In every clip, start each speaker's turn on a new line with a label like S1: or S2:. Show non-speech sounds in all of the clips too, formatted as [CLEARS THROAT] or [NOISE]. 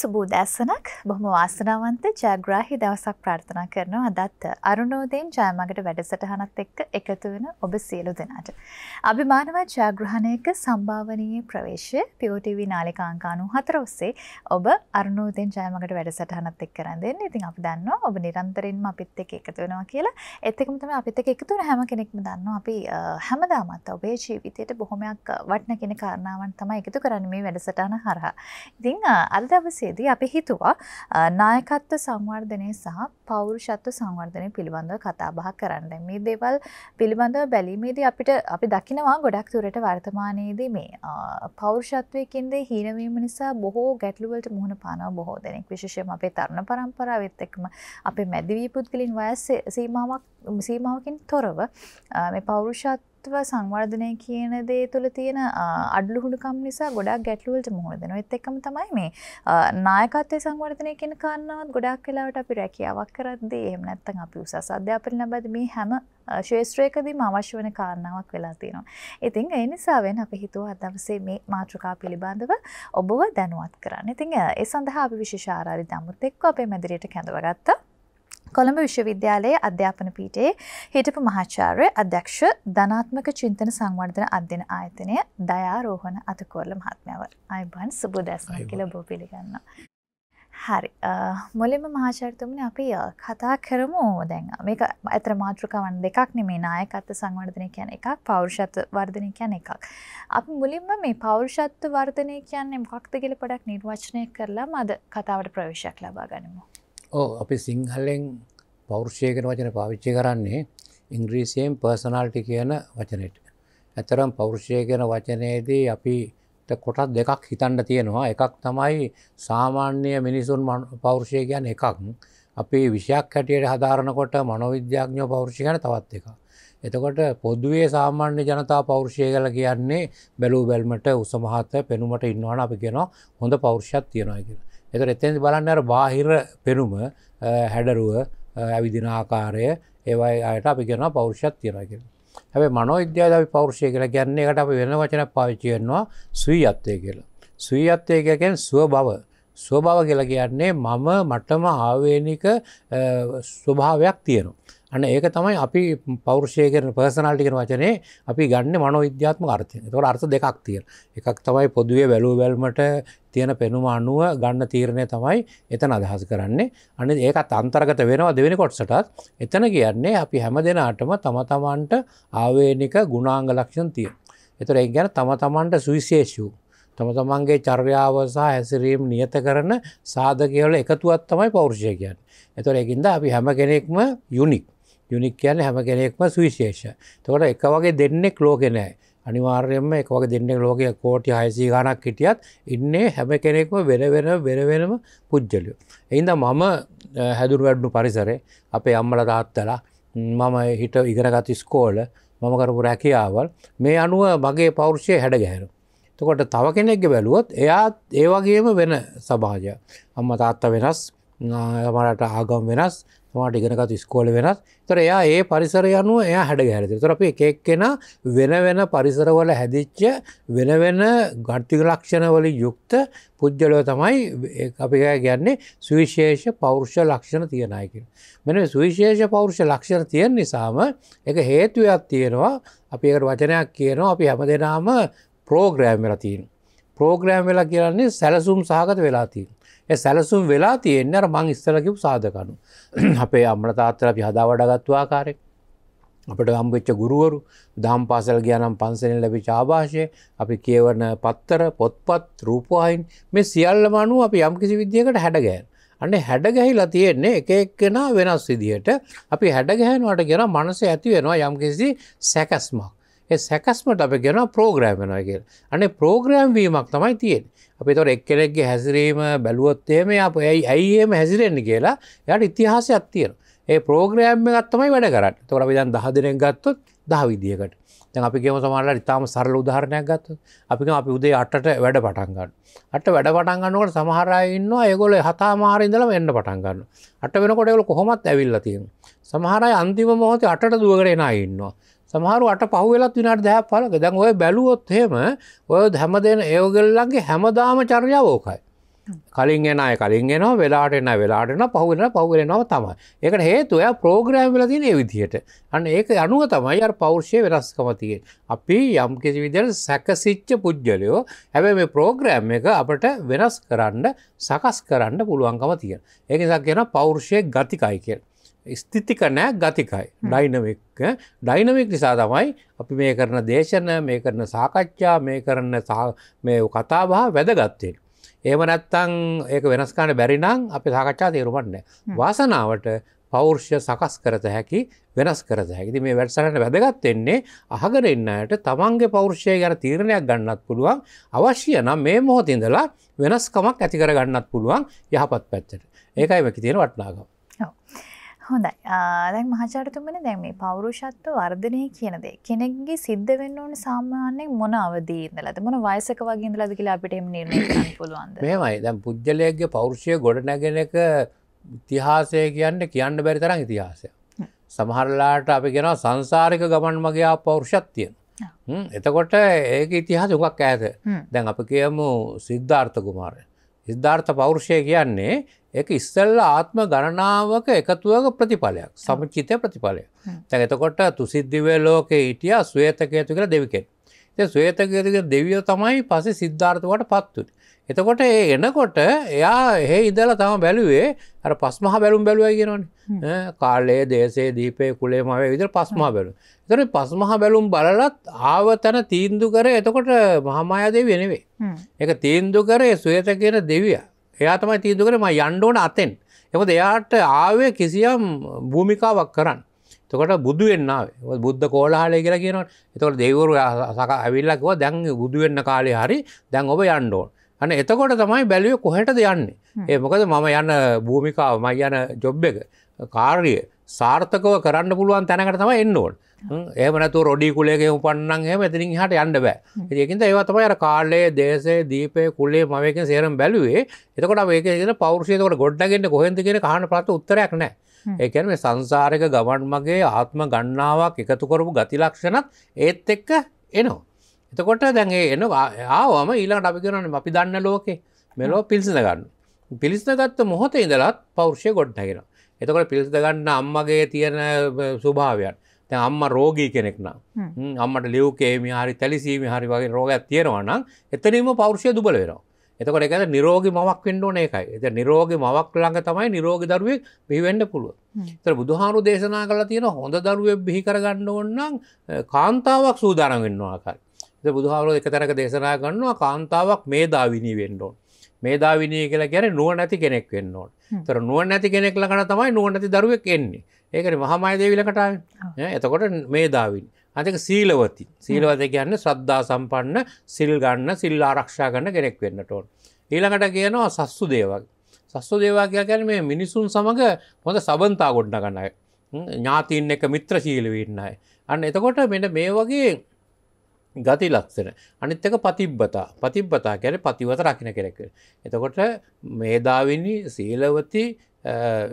S1: සුබූදැස්සනක් බොහොම වාසනාවන්ත ජයග්‍රාහි දවසක් ප්‍රාර්ථනා කරනවා අදත් අරුණෝදයෙන් ජයමගට වැඩසටහනත් එක්ක එකතු වෙන ඔබ සියලු දෙනාට. අභිමානවත් ජයග්‍රහණයක සම්භාවනයේ ප්‍රවේශය පියෝටව නාලිකාංකානු හතර ඔස්සේ ඔබ අරුණෝදෙන් ජයමගට වැඩසටහනත් එක් කරන්න ඉතින් අප දන්නවා ඔබ නිරන්තරෙන්ම අපිත් එක එකතු වෙනවා කියලා එත්තකමතම අපිත එකතුන හැම කෙනෙක්ම දන්න අපි හැමදාමත් ඔබේ ජීවිතයට බොහොමයක් වටන කෙන කාරණාවන් තම එකතු කරන්න මේ වැඩසටාන හරහා. ඉතිං අල්දවසේ සාකච්ඡාවේදී අපි හිතුවා නායකත්ව සංවර්ධනය සහ පෞරුෂත්ව සංවර්ධනය පිළිබඳව කතා බහ කරන්න. මේ දේවල් පිළිබඳව බැලීමේදී අපිට අපි දකිනවා ගොඩක් දුරට වර්තමානයේදී මේ පෞරුෂත්වයකින්ද හීනවීම නිසා බොහෝ ගැටලුවලට මුහුණ පානවා බොහෝ දෙනෙක්. විශේෂයෙන්ම අපේ තරුණ පරම්පරාවෙත් එක්කම අපේ මැදිවී පුද්ගලින් වයස් සීමාවක් සීමාවකින් තොරව මේ පෞරුෂත්ව ඇත්තව සංවර්ධනය කියන දේ තුළ තියෙන අඩලුහුඩුකම් නිසා ගොඩක් ගැටලුවලට මුහුණ දෙනවා. ඒත් එක්කම තමයි මේ නායකත්වයේ සංවර්ධනය කියන කාරණාවත් ගොඩක් වෙලාවට අපි රැකියාවක් කරද්දී එහෙම නැත්නම් අපි උසස් අධ්‍යාපන ලබද්දී මේ හැම ශේත්‍රයකදීම අවශ්‍ය වෙන කාරණාවක් වෙලා තියෙනවා. ඉතින් ඒ නිසා වෙන අපි හිතුවා අදවසේ මේ මාතෘකා පිළිබඳව ඔබව දැනුවත් කරන්න. ඉතින් ඒ සඳහා අපි විශේෂ ආරාධිත අමුත් එක්ක අපේ මැදිරියට කැඳවගත්තා. කොළඹ විශ්වවිද්‍යාලයේ අධ්‍යාපන පීටේ හිටපු මහාචාර්ය අධ්‍යක්ෂ ධනාත්මක චින්තන සංවර්ධන අධ්‍යන ආයතනය දයාරෝහණ අතකොරල මහත්මයව අයිබන් සුබදැස්න කියල බෝ පිළිගන්න. හරි මොලෙම මහාචර්තුමන අපි කතා කරමු දැන් මේක ඇතර මාතෘකවන් දෙකක් නෙමේ නායකත්ත සංවර්ධනය කියැන එකක් පෞරුෂත්ව වර්ධනය කියැන එකක්. අප මුලින්ම මේ පෞරුෂත්ව වර්ධනය කියන්නේ මොක්ත කියල පොඩක් නිර්වචනය කරලා මද කතාවට ප්‍රවේශයක් ලබා ගනිමු. ඕ
S2: අපි සිංහලෙන් පෞරුෂය කෙන වචන පාවිච්චි කරන්නේ ඉංග්‍රීසියෙන් පර්සනාල්ටි කියන වචනයට. ඇතරම් පෞරුෂය කියන වචනයේදී අපි කොටත් දෙකක් හිතන්න තියෙනවා එකක් තමයි සාමාන්‍ය මිනිසුන් පෞරුෂය කියන එකක් අපි විෂයක් හැටියට හදාරනකොට මනොවිද්‍යාඥෝ පෞරුෂය ගැන තවත් එක. එතකොට පොදුවේ සාමාන්‍ය ජනතා පෞරුෂය කල කියන්නේ බැලූ බැල්මට උසමහත පෙනුමට ඉන්නවන අපි කියෙනවා හොඳ පෞරුෂයක් තියෙනවා කියලා. එතර එතැති බලන්න අර බාහිර පෙනුම හැඩරුව ඇවිදින ආකාරය ඒවයි අයට අපි ගෙන පෞරුෂයක් තියෙනගෙන. හැබ මනෝවිද්‍යාද අපි පෞරුෂය කියලා ගැන්නේ එකට අපි වෙන වචන පාවිච්චයෙන්වා සුවී අත්තය කියලා. සුවී අත්තයකැන් සුව බව ස්වභාව කියලා කියන්නේ මම මටම ආවේනික ස්වභාවයක් තියෙනවා. අන්න ඒක තමයි අපි පෞරුෂය කරන පර්සනාල්ටිකන වචනේ අපි ගන්න මනෝ විද්‍යාත්ම අර්ථය තොට අර්ථ දෙකක් තියෙන එකක් තමයි පොදුවේ වැලූ වැල්මට තියෙන පෙනුම අනුව ගන්න තීරණය තමයි එතන අදහස් කරන්නේ අන ඒක අන්තර්ගත වෙනවා දෙවෙන කොට්සටත් එතන කියන්නේ අපි හැම දෙනාටම තම තමන්ට ආවේනික ගුණාංග ලක්ෂණ තිය එතර ඒ ගැන තම තමන්ට සුවිශේෂූ තම තමන්ගේ චර්යාව සහ හැසිරීම් නියත කරන සාධකවල එකතුවත් තමයි පෞරුෂය කියන්න එතොර එකින්ද අපි හැම කෙනෙක්ම යුනික් යුනික් කියන හැම කෙනෙක්ම සුවිශේෂ තකොට එක වගේ දෙන්නෙක් ලෝකෙනෑ අනිවාර්යෙන්ම එක වගේ දෙන්නෙක් ලෝකය කෝටි හයසී ගණක් හිටියත් ඉන්නේ හැම කෙනෙක්ම වෙනවෙන වෙනවෙනම පුද්ජලියෝ. එයින්ද මම හැදුරු වැඩ්ඩු පරිසරේ අපේ අම්මල තාත්තලා මම හිට ඉගරගත් ස්කෝල මම කරපු රැකියාවල් මේ අනුව මගේ පෞරුෂය හැඩ ගැහෙන. තකොට තව කෙනෙක්ග බැලුවොත් එයාත් ඒ වගේම වෙන සභාජය. අම්ම තාත්ත වෙනස් මරට ආගම් වෙනස් මට ඉගෙනකත් ස්කෝල වෙනස් තොර එයා ඒ පරිසරය අනුව එය හැඩ හැරදි තොර අපි එකෙක් කෙන වෙන වෙන පරිසරවල හැදිච්ච වෙන වෙන ගට්තික ලක්ෂණවලින් යුක්ත පුද්ගලව තමයි අපි ගැන්නේ සුවිශේෂ පෞරුෂ ලක්ෂණ තියෙනයකින් මෙන සුවිශේෂ පෞරුෂ ලක්ෂණ තියෙන් නිසාම එක හේතුවයක් තියෙනවා අපි එකට වචනයක් කියනවා අපි හැම දෙනාම ප්‍රෝග්‍රෑම් වෙලා තියෙන ප්‍රෝග්‍රෑම් වෙලා කියන්නේ සැලසුම් සහගත වෙලා තියෙන සැලසුම් වෙලා තියෙන්න්න මං ඉස්සලකිපු සාධකනු. [CLEARS THROAT] අපේ අම්මට තාත්තල පිහදා වඩගත්වා කාරෙක්. අපට හම්බච්ච ගුරුවරු දම් පාසල් ගියනම් පන්සලෙන් ලැබි චාභාෂය අපි කියවන පත්තර පොත්පත් රූපවායින් මේ සියල්ලම අනුව අපි යම්කිසි විද්‍යකට හැඩගෑන්. අන්න හැඩගැහිලා තියෙන්නේ එක එක්කෙන වෙනස් විදිහට අපි හැඩගැහැනවට කියෙන මනස ඇති වෙනවා යම්කිසි සැකැස්මක්. සැකස්මට අප ගැන ප්‍රෝග්‍රෑම් වෙනවා කියල අනේ ප්‍රෝග්‍රෑම් වීමක් තමයි තියෙන් අපි තොර එක් කෙනෙක්ගේ හැසිරීම බැලුවොත්තේම අප ඇයි ඇයිඒම හැසිරෙන්න්න කියලා යට ඉතිහාසයක් තියෙන ඒ ප්‍රෝග්‍රෑම් ගත්තමයි වැඩ කරට තොර විදන් දහ දෙනෙක් ගත්තොත් දහ විදිියකට දැන් අපි ගේම සමහරලා ඉතාම සරල උදාහරණයක් ගත්තොත් අපි කියමු අපි උදේ 8ට වැඩ පටන් ගන්න. 8ට වැඩ පටන් ගන්නකොට සමහර අය ඉන්නවා ඒගොල්ලෝ හතමාර ඉඳලාම එන්න පටන් ගන්නවා. 8 වෙනකොට ඒගොල්ලෝ කොහොමත් ඇවිල්ලා තියෙනවා. සමහර අය අන්තිම මොහොතේ 8ට දුවගෙන එන අය ඉන්නවා. සමහර අට පහුවෙලත් විනාට දැහ පලක දැන් ඔය බැලුවොත් හෙම ඔය හැම දෙෙන ඒෝගෙල්ලන්ගේ හැමදාම චර්යාව ඕකයි. කලින් එන කලින් එන වෙලාට එන්න වෙලාටන පහුවෙන පහුවෙනව තමයි ඒකට හේතු ඔය ප්‍රෝග්‍රෑම් වෙලදින විදිහයට අන්න ඒක අනුව තමයි අ පෞර්ෂය වෙනස්කමතියෙන් අපි යම් කිසි විදිර සැකසිච්ච පුද්ගලයෝ හැබැ මේ ප්‍රෝග්‍රෑම් එක අපට වෙනස් කරන්න සකස් කරන්න පුළුවන්කම තියෙන ඒනිසා කියෙන පෞර්ෂය ගතිකයි කියෙන ස්තිතික නෑ ගතිකයි ඩයිනමික් ඩයිනමික් නිසා තමයි අපි මේ කරන දේශන මේ කරන සාකච්ඡා මේ කරන මේ කතාබා වැදගත්තෙන්. ඒම නැත්තං ඒක වෙනස්කාන බැරිනම් අපි සාකච්ඡා තේරුමන්න වාසනාවට පෞර්ෂය සකස් කරත හැකි වෙනස් කරත හැකි මේ වැඩසරට වැදගත්වෙන්නේ අහගෙන එන්නට තමන්ගේ පෞර්ෂය ගැන තීරණයක් ගන්නත් පුළුවන් අවශ්‍ය නම් මේ මොහොතින්දලා වෙනස්කමක් ඇතිකර ගන්නත් පුළුවන් යහපත් පැත්තට ඒකයි වැකි තියෙන වටනාගම්.
S1: හොඳයි දැක් මහචාරතුමන දැන් මේ පෞරුෂත්ව වර්ධනය කියනදේ කෙනෙක්ගේ සිද්ධ වෙන්න ඕන සාමාන්‍යෙන් මොන අවදීන්දලද මොන වයසක වගේදලද කියලා අපිට එම නිර්ණය පුළුවන්ද
S2: මේමයි දැම් පුද්ගලයක්ගේ පෞරුෂය ගොඩ නැගෙන එක ඉතිහාසය කියන්න කියන්න බැරි තරම් ඉතිහාසය සමහරලාට අපි ගෙන සංසාරික ගමන් මගේ පෞරුෂත්තියෙන් එතකොට ඒක ඉතිහාස උකක් ඇත දැන් අප කියමු සිද්ධාර්ථ කුමාරය සිද්ධාර්ථ පෞරුෂය කියන්නේ එක ඉස්සල්ල ආත්ම ගණනාවක එකතුවක ප්‍රතිඵලයක් සමචිතය ප්‍රතිඵලය තැ එතකොට තුසිද්ධිවේ ලෝකේ ඉටිය ස්වේතකයතු කර දෙවිකෙන් එ ස්වේතකයතුක දෙවියෝ තමයි පසේ සිද්ධාර්ථවට පත්තු. එතකොට ඒ එනකොට එයා එහෙ ඉදල තම බැලුවේ අර පස්මහ බැලුම් බැලුව කියෙනවන කාලයේ දේශේ දීපය කුලේ මවේ විදිර පස්මහ බැලු තර පස්මහ බැලුම් බලලත් ආව තැන තීන්දු කර එතකොට මහමායදේ වෙනවේ. එක තීන්දු කරේ ස්වේත කියන දෙවියා එයා තමයි තීන්දු කරේ මම යන්න ඕන අතෙන්. එමද එයාට ආවේ කිසියම් භූමිකාවක් කරන්න. එතකොට බුදු වෙන්න ආවේ. බුද්ධ කෝලහලය කියලා කියනවා. එතකොට දෙවිවරු සක ඇවිල්ලා කිව්වා දැන් බුදු වෙන්න කාලේ හරි දැන් ඔබ යන්න ඕන. අන්න එතකොට තමයි බැලුවේ කොහෙටද යන්නේ. ඒ මොකද මම යන භූමිකාව මම යන ජොබ් එක කාර්යය සාර්ථකව කරන්න පුළුවන් තැනකට තමයි එන්න ඕනේ. ඒම නතු රොඩි කුලේ උපන්නන් හම ඇතිරින් හට අන්න බෑ ඒකින්ද ඒවතම අර කාල්ලේ දේශේ දීපය කුල්ලේ මයක සේරම් බැලුවේ එතකොට ඒක පෞරුෂයකට ගොඩ්ඩගෙන්න්න කොහෙද කියෙන කහන පට උත්තරයක් නෑ ඒකැන මේ සංසාරක ගමන් මගේ ආත්ම ගන්නාවක් එකතු කරපු ගතිලක්ෂණත් ඒත් එක්ක එනවා. එතකොට දැන්ගේ එන ආවම ඊළඟට අපි කරන්න අපි දන්න ලෝකේ මෙලෝ පිල්සින ගන්න. පිලිස්නගත්ත මොහොත ඉඳලත් පෞරුෂය ගොඩ්නැගෙන. එතකොට පිල්සිද ගන්න අම්මගේ තියෙන ස්වභාවයන් තැ අම්ම රෝගී කෙනෙක්න අම්මට ලියවකේම හරි තැලිසීම හරි වගේ රෝගයක් තියෙනවනම් එතනීම පෞරුෂය දුබල වෙනවා එතකොට එක නිරෝග මවක් වෙන්ඩෝන එකයි එත නිරෝග මවක් ළඟ තමයි නිරෝග දරුවෙක් පිහිවැඩ පුළුව තර බුදුහාරු දේශනා කලා තියෙන හොඳ දරුවෙක් බිහි කරගන්න ඔන්නම් කාන්තාවක් සූදානම් වෙන්නවා ආකාරයි බුදුහාරු එක තැනක දේශනා ගන්නවා කාන්තාවක් මේ දාවිනී වෙන්ඩෝන් මේදා විනය කියලා ගැන නුව නැති කෙනෙක් වෙන්න ඕට තර නුව නැති කෙනෙක් ලකන තමයි නුව නැති දරුවක් එන්නේ ඒකන මහමයදේවිලකටාව එතකොට මේදාවින් අතක සීලවති සීලවත කියන්න ශ්‍රද්ධා සම්පන්න සිල් ගන්න සිල් ආරක්ෂා කරන්න කෙනෙක් වෙන්න ටෝන් ඊළඟට කියනවා සස්සු දේවක් සස්සු දේවාකයා ගැන මේ මිනිසුන් සමඟ හොඳ සබන්තා ගොඩ්ඩ ගන්නයි ඥාතින් එක මිත්‍ර සීලවන්නයි අන්න එතකොට මෙට මේ වගේ ගති ලක්ෂණ අනිත් එක පතිබ්බතා පතිබ්බතා කැර පතිවත රකින කෙනෙක. එතකොට මේදාවිනි සීලවති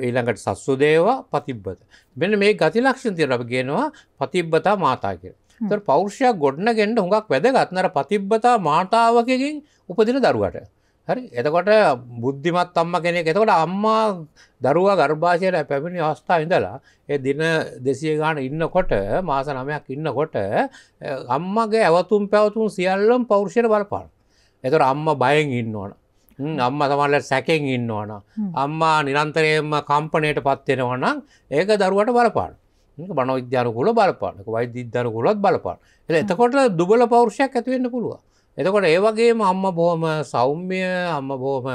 S2: ඊළඟට සස්සු දේවා පතිබ්බත. මෙන මේ ගති ලක්ෂණ තියර අප ගෙනවා පතිබ්බතා මාතා කිය. තර පෞරුෂයක් ගොඩ්න ගෙන්ඩ හුඟක් වැදගත්නර පතිබ්බතා මාතාවකකින් උපදින දරුවට. හරි එතකොට බුද්ධිමත් අම්ම කෙනෙක් එතකොට අම්මා දරුවා ගර්භාෂයට පැමිණි අවස්ථාව ඉඳලා ඒ දින දෙසිය ගාන ඉන්නකොට මාස නමයක් ඉන්නකොට අම්මගේ ඇවතුම් පැවතුම් සියල්ලම් පෞරුෂයට බලපාන. එතොට අම්ම බයෙන් ඉන්න ඕන. අම්ම තමල්ලට සැකෙන් ඉන්න ඕන. අම්මා නිරන්තරයම කම්පනයට පත්වෙනවනම් ඒක දරුවට බලපාන. බනොවිද්‍යානකුල බලපාන වෛද්‍යධානකුලත් බලපාන එතකොට දුබල පෞරුෂයක් ඇතිවෙන්න පුළුවන්. එතකොට ඒවගේම අම්ම බොහොම සෞම්‍ය අම්ම බොහොම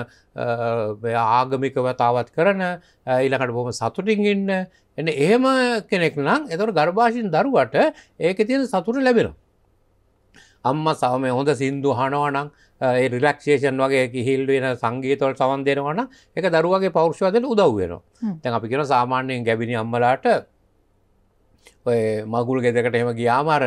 S2: ආගමිකව තාවත් කරන ඊළකට බොහොම සතුටින් ඉන්න එන්න එහෙම කෙනෙක් නම් එතොට ගර්භාෂෙන් දරුවට ඒක තියෙන සතුට ලැබෙනවා. අම්ම සවම හොඳ සින්දු හනවනං ඒ රිලක්ෂේෂන් වගේ කිහිල් වෙන සංගීතවල සවන් දෙෙනවන එක දරුවගේ පෞරුෂවාදයට උදව් වෙනවා තැන් අපි කියෙන සාමාන්‍යයෙන් ගැබිණි අම්මලාට ඔය මගුල් ගෙදකට එම ගියාමර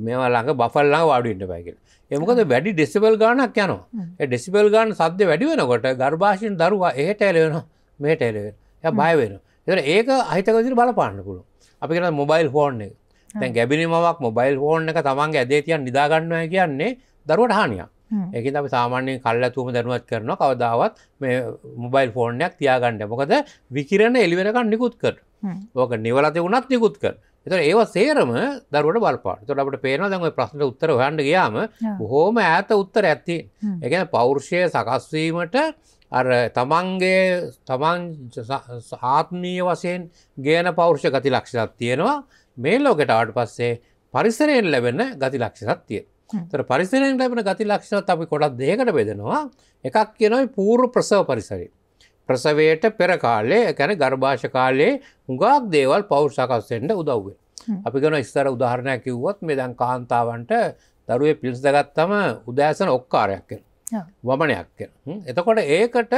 S2: මෙම ළඟ බෆල්ලා වාඩුඉන්න බැකිෙන එමකද වැඩි ඩෙසිබල් ගානක්
S3: යනවා
S2: ඩෙසිබල් ගාන සද්‍ය වැඩි වෙනකොට ගර්භාෂෙන් දරුවා එහට එලවෙන මේට එලවෙන ය බය වෙන එතර ඒක අහිතකසිර බලපාන්න පුළු අපි කියෙන මොබයිල් ෆෝන් එක තැන් ගැබිනිමක් මොබයිල් ෆෝන් එක තමන්ගේ ඇදේ තියන් නිදාගන්නවා කියන්නේ දරුවට හානියක් ඒක අපි සාමාන්‍යයෙන් කල්ලඇතුම දැනුවත් කරන කවදාවත් මේ මොබයිල් ෆෝර්නයක් තියාගණ්ඩ මොකද විකිරණ එලිවෙනකන් නිකුත් කර ඕක නිවලති වුණත් නිකුත් කර එතට ඒව සේරම දරුවට බලපාට තොට අපට පේන දැම ප්‍රශ්න උත්තර හන්ඩ ගයාම හෝම ඇත උත්තර ඇත්ති එකන පෞරුෂය සකස්වීමට අර තමන්ගේ තමන් ආත්මීය වසයෙන් ගේන පෞරුෂ ගති ලක්ෂණත් තියෙනවා මේ ලෝකෙට ආට පස්සේ පරිසරයෙන් ලැබෙන ගති ලක්ෂණත් තිය තර පරිසරයෙන් ලැබෙන ගති ලක්ෂණ අපි කොටත් දේකට බෙදෙනවා එකක් කියනොයි පූරු ප්‍රසව පරිසරේ ප්‍රසවයට පෙර කාලේ ැන ගර්භාෂ කාලයේ හුඟක් දේවල් පවු් සකස්සෙන්ට උදව්වේ. අපි ගන ස්තර උදාහරණයක් කිව්වොත් මෙදන් කාන්තාවන්ට දරුවේ පිල්ස දගත්තම උදෑසන ඔක්කාරයක් කෙන. වමනයක් කෙන. එතකොට ඒකට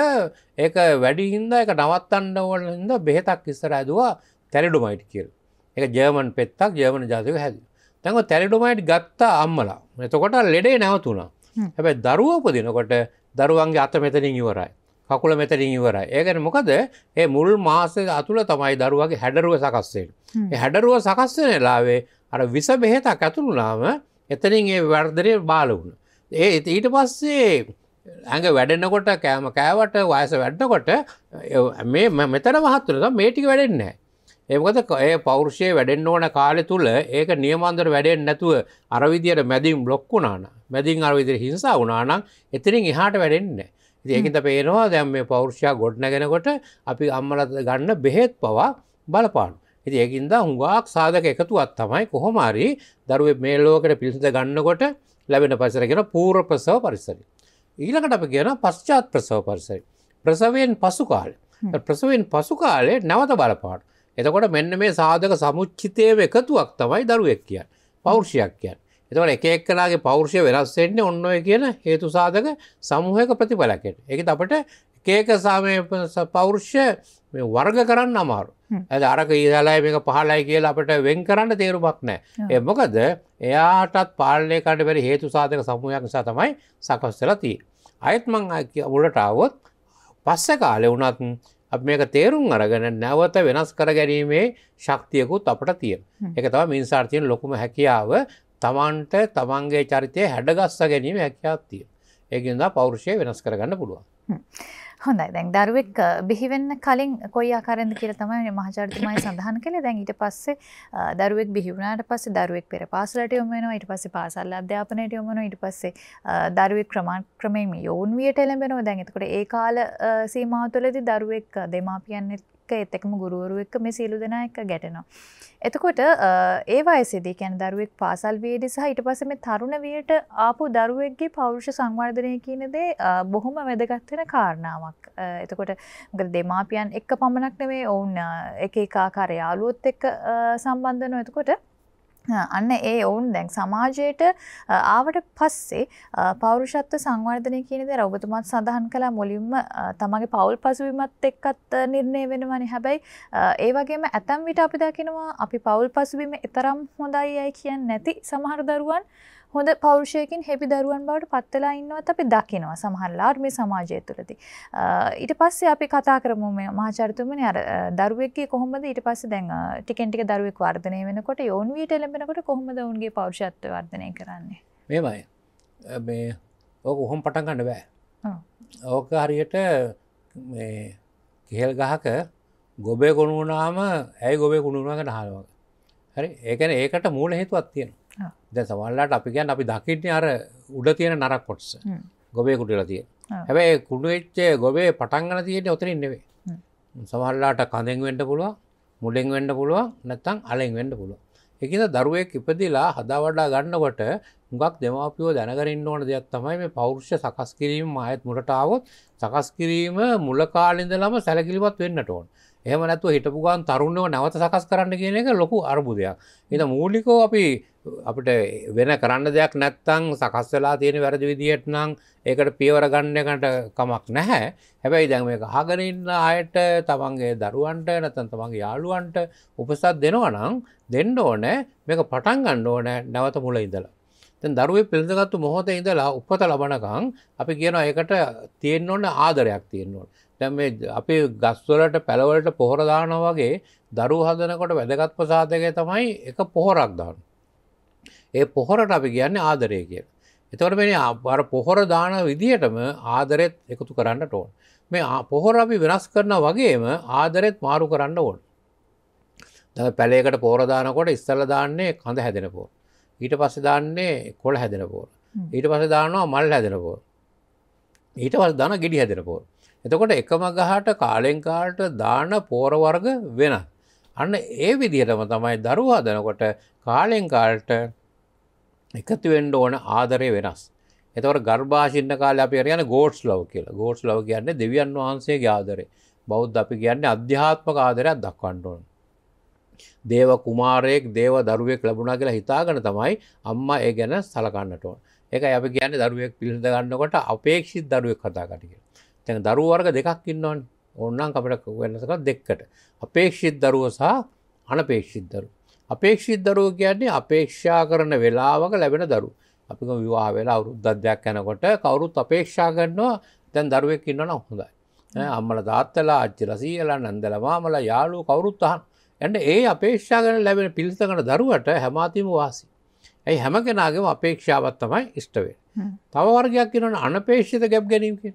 S2: ඒක වැඩිහින්ද එක නවත්තන්න ඕලින්ද බෙහෙතක් ඉස්සර ඇදවා තැරිඩුමයිට් කියල්. එක ජර්මන් පෙත්තක් ජර්මන ජාතික හැද. තැඟ තැරිඩුමයිට් ගත්තා අම්මලා එතකොට ලෙඩේ නැවතුුණා. හැබැ දරුවපදිනකොට දරුවන්ගේ අත මෙතනින් ඉවරයි. කකුල මෙතරින් ඉවරයි ඒකන මොකද ඒ මුල් මාසය අතුළ තමයි දරුවගේ හැඩරුව සකස්සෙන් හැඩරුව සකස්වන ලාවේ අර විස බෙහෙතක් ඇතුළුනාම එතනින් ඒ වර්ධනය බාල වුණ ඒ ඊට පස්සේ ඇඟ වැඩෙනකොට කෑම කෑවට වයස වැඩ්ඩකොට මේ මෙතන මහත්තුරද මේටික වැඩෙන්න. ඒකත ඒ පෞරුෂය වැඩෙන් ඕන කාලෙ තුළ ඒක නියමන්දර වැඩෙන් නැතුව අරවිදියට මැදින් බ්ලොක්කුනාන මැදින් අරවිදිර හිංසා වනානම් එතිරින් එහාට වැඩෙන්නේ. ඒකත පේනවා දැම් මේ පෞරුෂයා ගොඩ්නගෙනකොට අපි අම්මලත ගන්න බෙහෙත් පවා බලපාන්. ඉති ඒකින්ද හුඟක් සාධක එකතුවත් තමයි කොහොමරි දරුව මේ ලෝකට පිළිසිඳ ගන්නකොට ලැබෙන පරිසර කියෙන පූර ප්‍රසව පරිසරි. ඊළකට අප කියන පශ්චාත් ප්‍රසව පරිසරි. ප්‍රසවයෙන් පසු කාල. ප්‍රසවෙන් පසු කාලේ නැවත බලපාට. එතකොට මෙන්න මේ සාධක සමුච්චිතය එකතුවක් තමයි දරුවෙක් කියන් පෞරුෂයක් කියන්. එතවට එක එක්කනාගේ පෞරුෂය වෙනස් වෙන්නේ ඔන්න ඔය කියන හේතු සාධක සමූහක ප්‍රතිඵලකෙන්. ඒකත් අපට කේක සාමය පෞරුෂ්‍ය වර්ග කරන්න අමාරු. ඇද අරක ඉදලයි මේක පහලයි කියලා අපට වෙන් කරන්න තේරුමක් නෑ. එ මොකද එයාටත් පාලනය කණඩ බැරි හේතු සාධක සමූයක් නිසා තමයි සකස්සලා තිය. අයත් මං උඩට අවොත් පස්ස කාලෙ වනත් අප මේක තේරුම් අරගෙන නැවත වෙනස් කර ගැනීමේ ශක්තියකුත් අපට තියෙන. එක තව මිනිසාර්තියෙන් ලොකුම හැකියාව තමන්ට තමන්ගේ චරිතය හැඩගස්ස ගැනීම හැකයාත්තිය. ඒගෙන්ද පෞරුෂය වෙනස් කරගන්න පුළුවන්.
S1: හොඳයි දැන් දරුවෙක් බිහිවෙන්න කලින් කොයි ආකාරයෙන්ද කියලා තමයි මහාචාර්යතුමයි සඳහන් කළේ. දැන් ඊට පස්සේ දරුවෙක් බිහි වුණාට පස්සේ දරුවෙක් පෙර පාසලට යොමු වෙනවා. ඊට පස්සේ පාසල් අධ්‍යාපනයට යොමු වෙනවා. ඊට පස්සේ දරුවෙක් ක්‍රමක්‍රමයෙන් යෝන්වියට එළඹෙනවා. දැන් එතකොට ඒ කාල සීමාව තුළදී දරුවෙක් දෙමාපියන් එක් එතකම ගුරුවරු එක් මේ සියලු දෙනා එක ගැටනවා. එතකොට ඒවා එසිදී කැන දරුවෙක් පාසල් වේඩි සහ ඉට පසම තරුණ වියට ආපු දරුවෙක්ගේ පෞරුෂ සංවර්ධනය කියනදේ බොහොම වැදගත්වෙන කාරණාවක්. එතකොට දෙමාපියන් එක්ක පමණක් නෙවේ ඔවුන් එක කාකාරයාලුවොත් එක්ක සම්බන්ධන එතකොට අන්න ඒ ඔවුන් දැන් සමාජයට ආවට පස්සේ පෞරුෂත්ව සංවර්ධනය කියන දේ ඔබතුමත් සඳහන් කළා මුලින්ම තමන්ගේ පෞල් පසුබිමත් එක්කත් නිර්ණය වෙනවනේ හැබැයි ඒ වගේම ඇතම් විට අපි දකිනවා අපි පෞල් පසුබිම තරම් හොඳයි යයි කියන්නේ නැති සමහර දරුවන් හොඳ පෞරුෂයකින් හෙබි දරුවන් බවට පත්වෙලා ඉන්නවත් අපි දකිනවා සමහරලාට මේ සමාජය තුළදී. ඊට පස්සේ අපි කතා කරමු මේ මහාචාර්යතුමනි අර දරුවෙක්ගේ කොහොමද ඊට පස්සේ දැන් ටිකෙන් ටික දරුවෙක් වර්ධනය වෙනකොට යෝන් වීට එළඹෙනකොට කොහොමද ඔවුන්ගේ පෞරුෂත්වය වර්ධනය කරන්නේ?
S2: මේමයි. මේ ඕක ඔහොම පටන් ගන්න බෑ. ඕක හරියට මේ කෙහෙල් ගහක ගොබේ ගොුණුනාම ඇයි ගොබේ ගුණුණාග නහලුවක හරි ඒකන ඒකට මූල හේතුවත් තියෙන දැ සවල්ලාට අපි ගැන් අපි දකින්නේ අර උඩ තියෙන නරක් කොටස ගොබේ කුටලා තිය හැබැයි කුඩු වෙච්චේ ගොබේ පටන්ගන තියෙන ඔතරින් නෙවේ සවල්ලාට කඳෙන් වෙන්ඩ පුළුව මුඩෙන් වෙන්ඩ පුළුව නැත්තං අලෙන් වෙන්ඩ පුළුව එකද දරුවෙක් ඉපදිලා හදාවඩා ගන්නකොට මුගක් දෙමාපියෝ දැනගරන්න ඕන දෙයක් තමයි මේ පෞරුෂ්‍ය සකස් කිරීම අයත් මුලටාවොත් සකස් කිරීම මුලකාලින්දලම සැලකිලිවත් වෙන්නට ඕන් එම නැතුව හිටපුගන් තරුණව නැවත සකස් කරන්න කියන එක ලොකු අර්බුදයක් එත මූලිකෝ අපි අපිට වෙන කරන්න දෙයක් නැත්තං සකස් වෙලා තියෙන වැරදි විදිහට නම් ඒකට පියවර ගන්නකට කමක් නැහැ හැබැයි දැන් මේ අහගෙන ඉන්න අයට තමන්ගේ දරුවන්ට නැත්නම් තමන්ගේ යාළුවන්ට උපසත් දෙනවා නම් දෙන්න ඕනේ මේක පටන් ගන්න ඕනේ නැවත මුල ඉඳලා දැන් දරුවේ පිළිඳගත්තු මොහොතේ ඉඳලා උපත ලබනකම් අපි කියනවා ඒකට තියෙන්න ඕන ආදරයක් තියෙන්න ඕන දැන් මේ අපේ ගස්වලට පැලවලට පොහොර දානවා වගේ දරුවෝ හදනකොට වැදගත්ම සාධකය තමයි එක පොහොරක් දාන. ඒ පොහොරට අපි කියන්නේ ආදරය කියන. එතකොට මේ අර පොහොර දාන විදිහටම ආදරෙත් එකතු කරන්නට ඕන. මේ පොහොර අපි වෙනස් කරන වගේම ආදරෙත් මාරු කරන්න ඕන. දැන් පැලයකට පොහොර දානකොට ඉස්සෙල්ලා දාන්නේ කඳ හැදෙන පොහොර. ඊට පස්සේ දාන්නේ කොළ හැදෙන පොහොර. ඊට පස්සේ දානවා මල් හැදෙන පොහොර. ඊට පස්සේ දාන ගෙඩි හැදෙන පොහොර. එතකොට එකම ගහට කාලෙන්කාට දාන පෝරවර්ග වෙන. අන්න ඒ විදිහටම තමයි දරුවා දනකොට කාලෙන්කාල්ට එකතුවෙන්ඩ ඕන ආදරය වෙනස්. එතවට ගර්භාෂින්න කාල අපි යන ගෝඩ්ස් ලව කියලා ගෝඩ්ස් ලව කියන්නේ දෙවියන් වහන්සේ ආදරේ බෞද්ධ අපි කියන්නේ අධ්‍යාත්මක ආදරයක් දක්වන්නඕන්. දේව කුමාරයෙක් දේව දරුවෙක් ලැබුණා කියලා හිතාගෙන තමයි අම්මා ඒ ගැන සලකන්නට ඕන. ඒකයි අපි කියන්නේ දරුවෙක් පිළිඳ ගන්නකොට අපේක්ෂිත දරුවෙක් කතා කරන්නේ. තැන් දරුවර්ග දෙකක් ඉන්නවන් ඔන්නන් අපට වෙනසක දෙක්කට අපේක්ෂිත් දරුව සහ අනපේක්ෂිත් දරු අපේක්ෂිත් දරුව කියන්නේ අපේක්ෂා කරන වෙලාවක ලැබෙන දරු අපි විවා වෙලා අවුරුද්දයක් යැනකොට කවුරුත් අපේක්ෂා කරනවා තැන් දරුවෙක් ඉන්නන හොඳයි අම්මල තාත්තලා අච්චිල සීලා නැන්දල මාමල යාලු කවුරුත්තහන් ඇන්න ඒ අපේක්ෂා කරන ලැබෙන පිළිතකට දරුවට හැමාතිම වාසි ඇයි හැම කෙනගේම අපේක්ෂාවත් තමයි ඉස්ටවේ තවර්ගයක් කියන අනපේක්ෂිත ගැබ් ගැනීම කිය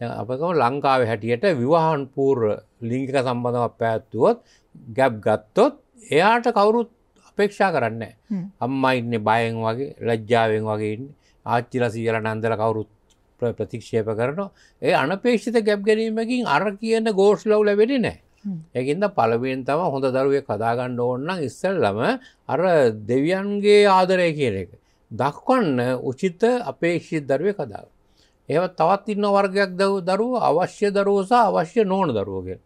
S2: අපකම ලංකාව හැටියට විවාහන් පූර්ව ලිංගික සම්බඳවක් පැත්තුවොත් ගැබ් ගත්තොත් එයාට කවුරුත් අපේක්ෂා කරන්න අම්මා ඉන්න බයෙන් වගේ ලැජ්ජාවෙන් වගේන්න ආච්චිල සියල නන්දල කවුරුත් ප්‍රතික්ෂේප කරනවා ඒ අනපේක්ෂිත ගැබ් ගැනීමකින් අර කියන්න ගෝෂ් ලව් ලැබෙඩි නෑ ඒකින්ද පළවෙන් තම හොඳ දරුවේ කදාගන්න ඕන්නම් ඉස්සල්ලම අර දෙවියන්ගේ ආදරය කියන එක දක්වන්න උචිත අපේක්ෂිත දරුවේ කදාව ඒව තවත් ඉන්න වර්ගයක් දව දරුව අවශ්‍ය දරෝසා අවශ්‍ය නෝන දරුවගෙන්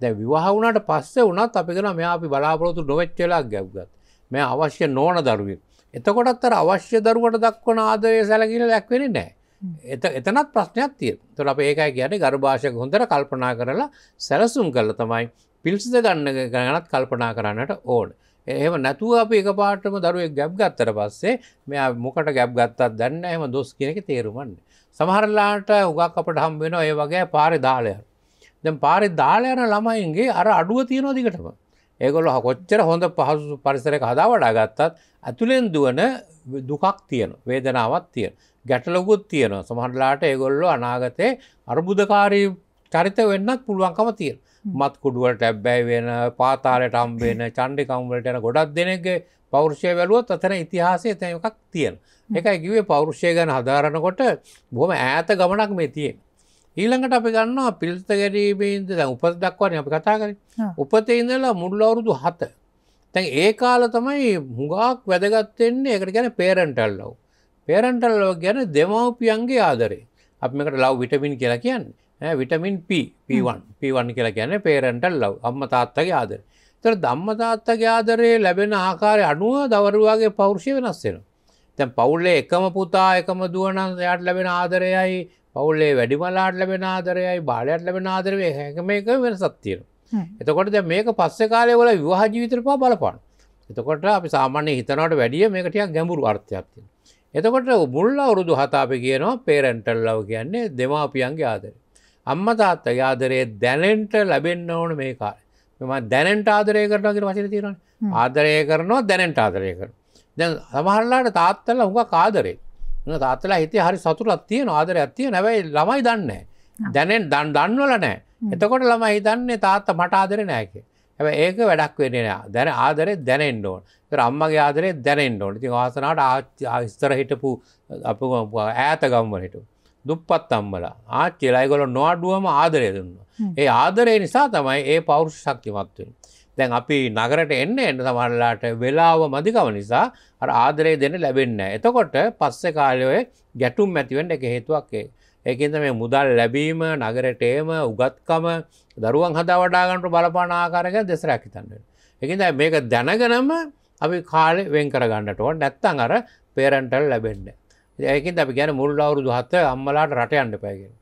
S2: දැ විවාහ වුණට පස්සේ වනත් අපි කෙන මෙ අපි බලාපොරොතු නොවෙච්චලා ගැක්්ගත් මෙ අවශ්‍ය නෝන දරුවෙන් එතකොටත් අර අවශ්‍ය දරුවට දක්වන ආදරය සැලකිල දැක්වෙෙන නෑ එත එතනත් ප්‍රශ්නයක් තිය තුොට අප ඒකයි කියන්නේ ගර්භාෂක හොඳර කල්පනා කරලා සැලසුම් කල්ල තමයි පිල්සිද ගන්න ගණනත් කල්පනා කරන්නට ඕන. එහෙම නැතුව අප එක පාටම දරුවේ ගැබ් ගත්තර පස්සේ මෙයා මොකට ගැබ් ගත්තත් දන්න එහම දොස් කියනක තේරුමන්නේ සමහරලාට උගක් අපට හම් වෙන ඒ වගේ පාරි දාලය දෙ පාරි දාලයන ළමයින්ගේ අර අඩුව තියෙනෝදිකටම ඒගොල කොච්චර හොඳ පහසු පරිසරක හදා වඩා ගත්තත් ඇතුළෙන් දුවන දුකක් තියෙන වේදනාවත් තියෙන ගැටලොකුත් තියෙන සමහරලාට ඒගොල්ලො අනාගතය අරබුදකාරී චරිත වෙන්නත් පුළුවන්කම තියෙන මත් කුඩුවට ඇබ්බැයි වෙන පාතාලට අම්බේන චන්ඩිකම්වලට යන ගොඩක් දෙනෙගේ පෞරුෂය වැලුවත් අතන ඉතිහාසය තැ එකක් තියෙන එකයි කිවේ පෞරුෂය ගැන හදාරනකොට බොහම ඈත ගමනක් මේ තියෙන් ඊළඟට අපි ගන්නවා පිල්ත ගැරීමේන්ද දැ උපත දක්වන අපි කතා කර උපතේ ඉඳලා මුල්ල අවුරුදු හත තැන් ඒ කාල තමයි හුඟක් වැදගත්තෙන්නේ එකට ගැන පේරන්ටල් ලව් පේරන්ටල් ලෝ ගැන දෙමවපියන්ගේ ආදරේ අප මේකට ලව් විටමින් කියලා කියන්න විටමින් ප ප1 ප1 කියලා ගැන පේරන්ටල් ලව් අම්ම තාත්තගේ ආදරේ තර ධම්මතාත්තගේ ආදරේ ලැබෙන ආකාරය අනුව දවරුවාගේ පෞරුෂය වෙනස්සෙන. තැන් පවුල්ලේ එකම පුතා එකම දුවනන් යාට ලැබෙන ආදරයයි පවුල්ලේ වැඩිමලාට ලැබෙන ආදරයයි බාලයට ලැබෙන ආදරේ හැකම එක වෙන සත්තියෙන. එතකොට ද මේක පස්ස කාලය වල විවාජීවිතර පා බලපන්. එතකොට අපි සාමාන්‍ය හිතනට වැඩිය මේකටයක් ගැඹුරු අර්ථයක්තිය. එතකොට මුල්ල අවුරුදු හතාපි කියනවා පේරෙන්ටල් ලව කියන්නේ දෙමාපියන්ගේ ආදරේ. අම්ම තාත්තගේ ආදරේ දැනෙන්ට ලැබෙන්න ඕන මේ කාලේ. මෙම දැනට ආදරය කරනවා කියෙන වචන තිරන ආදරය කරනවා දැනට ආදරය කර දැ සමහරලාට තාත්තල හුඟ කාදරේ තාත්තලා හිතේ හරි සතුරත් තියෙන ආදර ඇත්තිය නැවයි ළමයි දන්නේ දැනෙන් දන් දන්වල නෑ එතකොට ළම හිතන්නේ තාත්ත මට ආදර නෑක ඇ ඒක වැඩක් වෙන දැන ආදරය දැනෙන් ඕන අම්මගේ ආදරේ දැනෙන් ඕන ති වාසනට ආස්තර හිටපු අප ඈත ගම්වලට දුප්පත් අම්මලා ආච්චිලා ඒගොල්ල නොඅඩුවම ආදරය දුන්න. ඒ ආදරය නිසා තමයි ඒ පෞරුෂ ශක්තිමත් වෙන්නේ. දැන් අපි නගරට එන්න එන්න සමහරලාට වෙලාව මදිකම නිසා අර ආදරය දෙන්න ලැබෙන්නේ නැහැ. එතකොට පස්සේ කාලේ ඔය ගැටුම් ඇති වෙන්න එක හේතුවක් ඒ. ඒකෙන්ද මේ මුදල් ලැබීම, නගරට එම, උගත්කම, දරුවන් හදා වඩා ගන්නට බලපාන ආකාරය ගැන දෙසරක් හිතන්න වෙනවා. ඒකෙන්ද මේක දැනගෙනම අපි කාලේ වෙන් කර ගන්නට ඕන. නැත්තම් අර පේරන්ටල් ලැබෙන්නේ නැහැ. ඒකින් අපි ගැන මුල් අවුරුදු හත අම්මලාට රට අන්ඩ පැගෙන.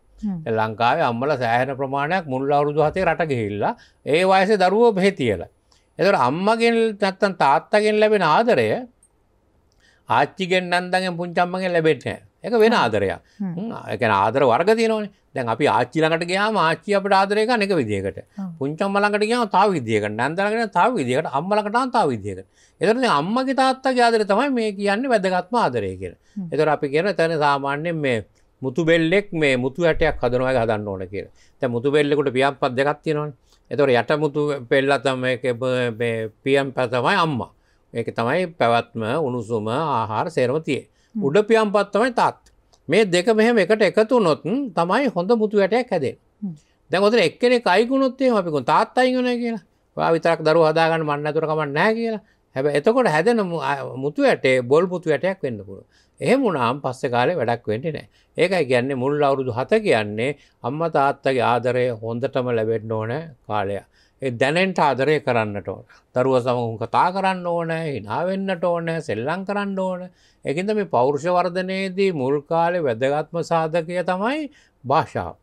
S2: ලංකාවේ අම්මල සෑහන ප්‍රමාණයක් මුල් අවුරුදු හතේ රට ගිහිල්ලා ඒ වයස දරුවෝ බෙහෙතියල. එතට අම්මගෙන් නැත්තන් තාත්තගෙන් ලැබෙන ආදරය ආච්චිගෙන් නන්දගෙන් පුංචම්මගෙන් ලැබෙන්නේ. එක වෙන ආදරයක් එකන ආදර වර්ග තියනවන දැන් අපි ආච්චිලකට ගයා ආච්චි අපට ආදරයක එක විදිකට පුංචම් මලකට ගියාව තාව විදිකට නැන්දරගෙන තාව විදිකට අම්මලකටා තාව විදිකට එතරන අම්මගේ තාත්තගේ ආදර තමයි මේ කියන්නේ වැදගත්ම ආදරය කියෙන එතර අපි කියන තැන සාමාන්‍යෙන් මේ මුතු බෙල්ලෙක් මේ මුතු ඇටයක් හදනවය හදන්න ඕන කියෙන තැ මුතු බෙල්ලෙකුට පියම් පත් දෙකක් තියෙනවන එතොට යට මුතු පෙල්ලතම පියම් පැතමයි අම්මා ඒක තමයි පැවත්ම උණුසුම ආහාර සේරම තියේ උඩපියම් පත් තමයි තාත් මේ දෙක මෙහම එකට එකතු නොත්න් තමයි හොඳ මුතු වැටයක් හැදේ දැකොතර එක්කෙනෙ කයිකුණොත්තේ අපිකු තාත් අයිගන කියලා විතරක් දරු හදාගන්න මන්නතුරකමන් නෑ කියලා හැබ එතකොට හැදන මුතු ඇටේ බොල් පුතු වැටයක් වෙන්න පුළ එහෙම උනාම් පස්සෙ කාලේ වැඩක් වෙන්ට නෑ ඒකයි කියන්නේ මුල් අවුරුදු හත කියන්නේ අම්ම තාත්තගේ ආදරය හොඳටම ලැබෙන්න ඕන කාලයක් දැනෙන්ට ආදරය කරන්නට ඕන දරුව සමගුම් කතා කරන්න ඕන හිනාවෙන්නට ඕන සෙල්ලං කරන්න ඕන එකද මේ පෞරුෂවර්ධනයේදී මුල්කාලෙ වැදගත්ම සාධකය තමයි භාෂාව.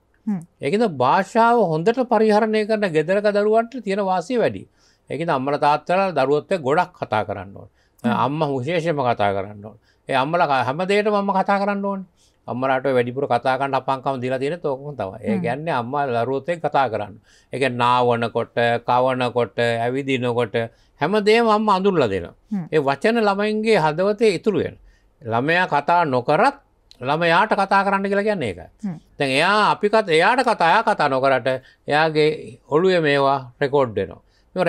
S2: එකද භාෂාව හොඳට පරිහරණය කරන ගෙදරක දරුවන්ට තියෙන වාසය වැඩි. එකද අම්මල තාත්තල දරුවත්ව ගොඩක් කතා කරන්න ඕන. අම්ම විශේෂම කතා කරන්න ඕන. ඒ අම්මල හැමදේට මම කතා කරන්න ඕන. අම්මරට වැඩිපුර කතාකන්න අපංකම දිලා තියෙන තෝකම තව ඒ ගැන්නේ අම්ම ලරුවතය කතා කරන්න එක නාවනකොට කවනකොට ඇවිදිනකොට හැමදේ මම අඳුරල දෙන ඒ වචන ළමයින්ගේ හදවතේ ඉතුරුවෙන් ළමයා කතා නොකරත් ළම යාට කතා කරන්න කියලා කියන්නේ එක තැන් එයා අපිකත් එයාට කතායා කතා නොකරට එයාගේ ඔළුව මේවා රෙකෝඩ් දෙනවා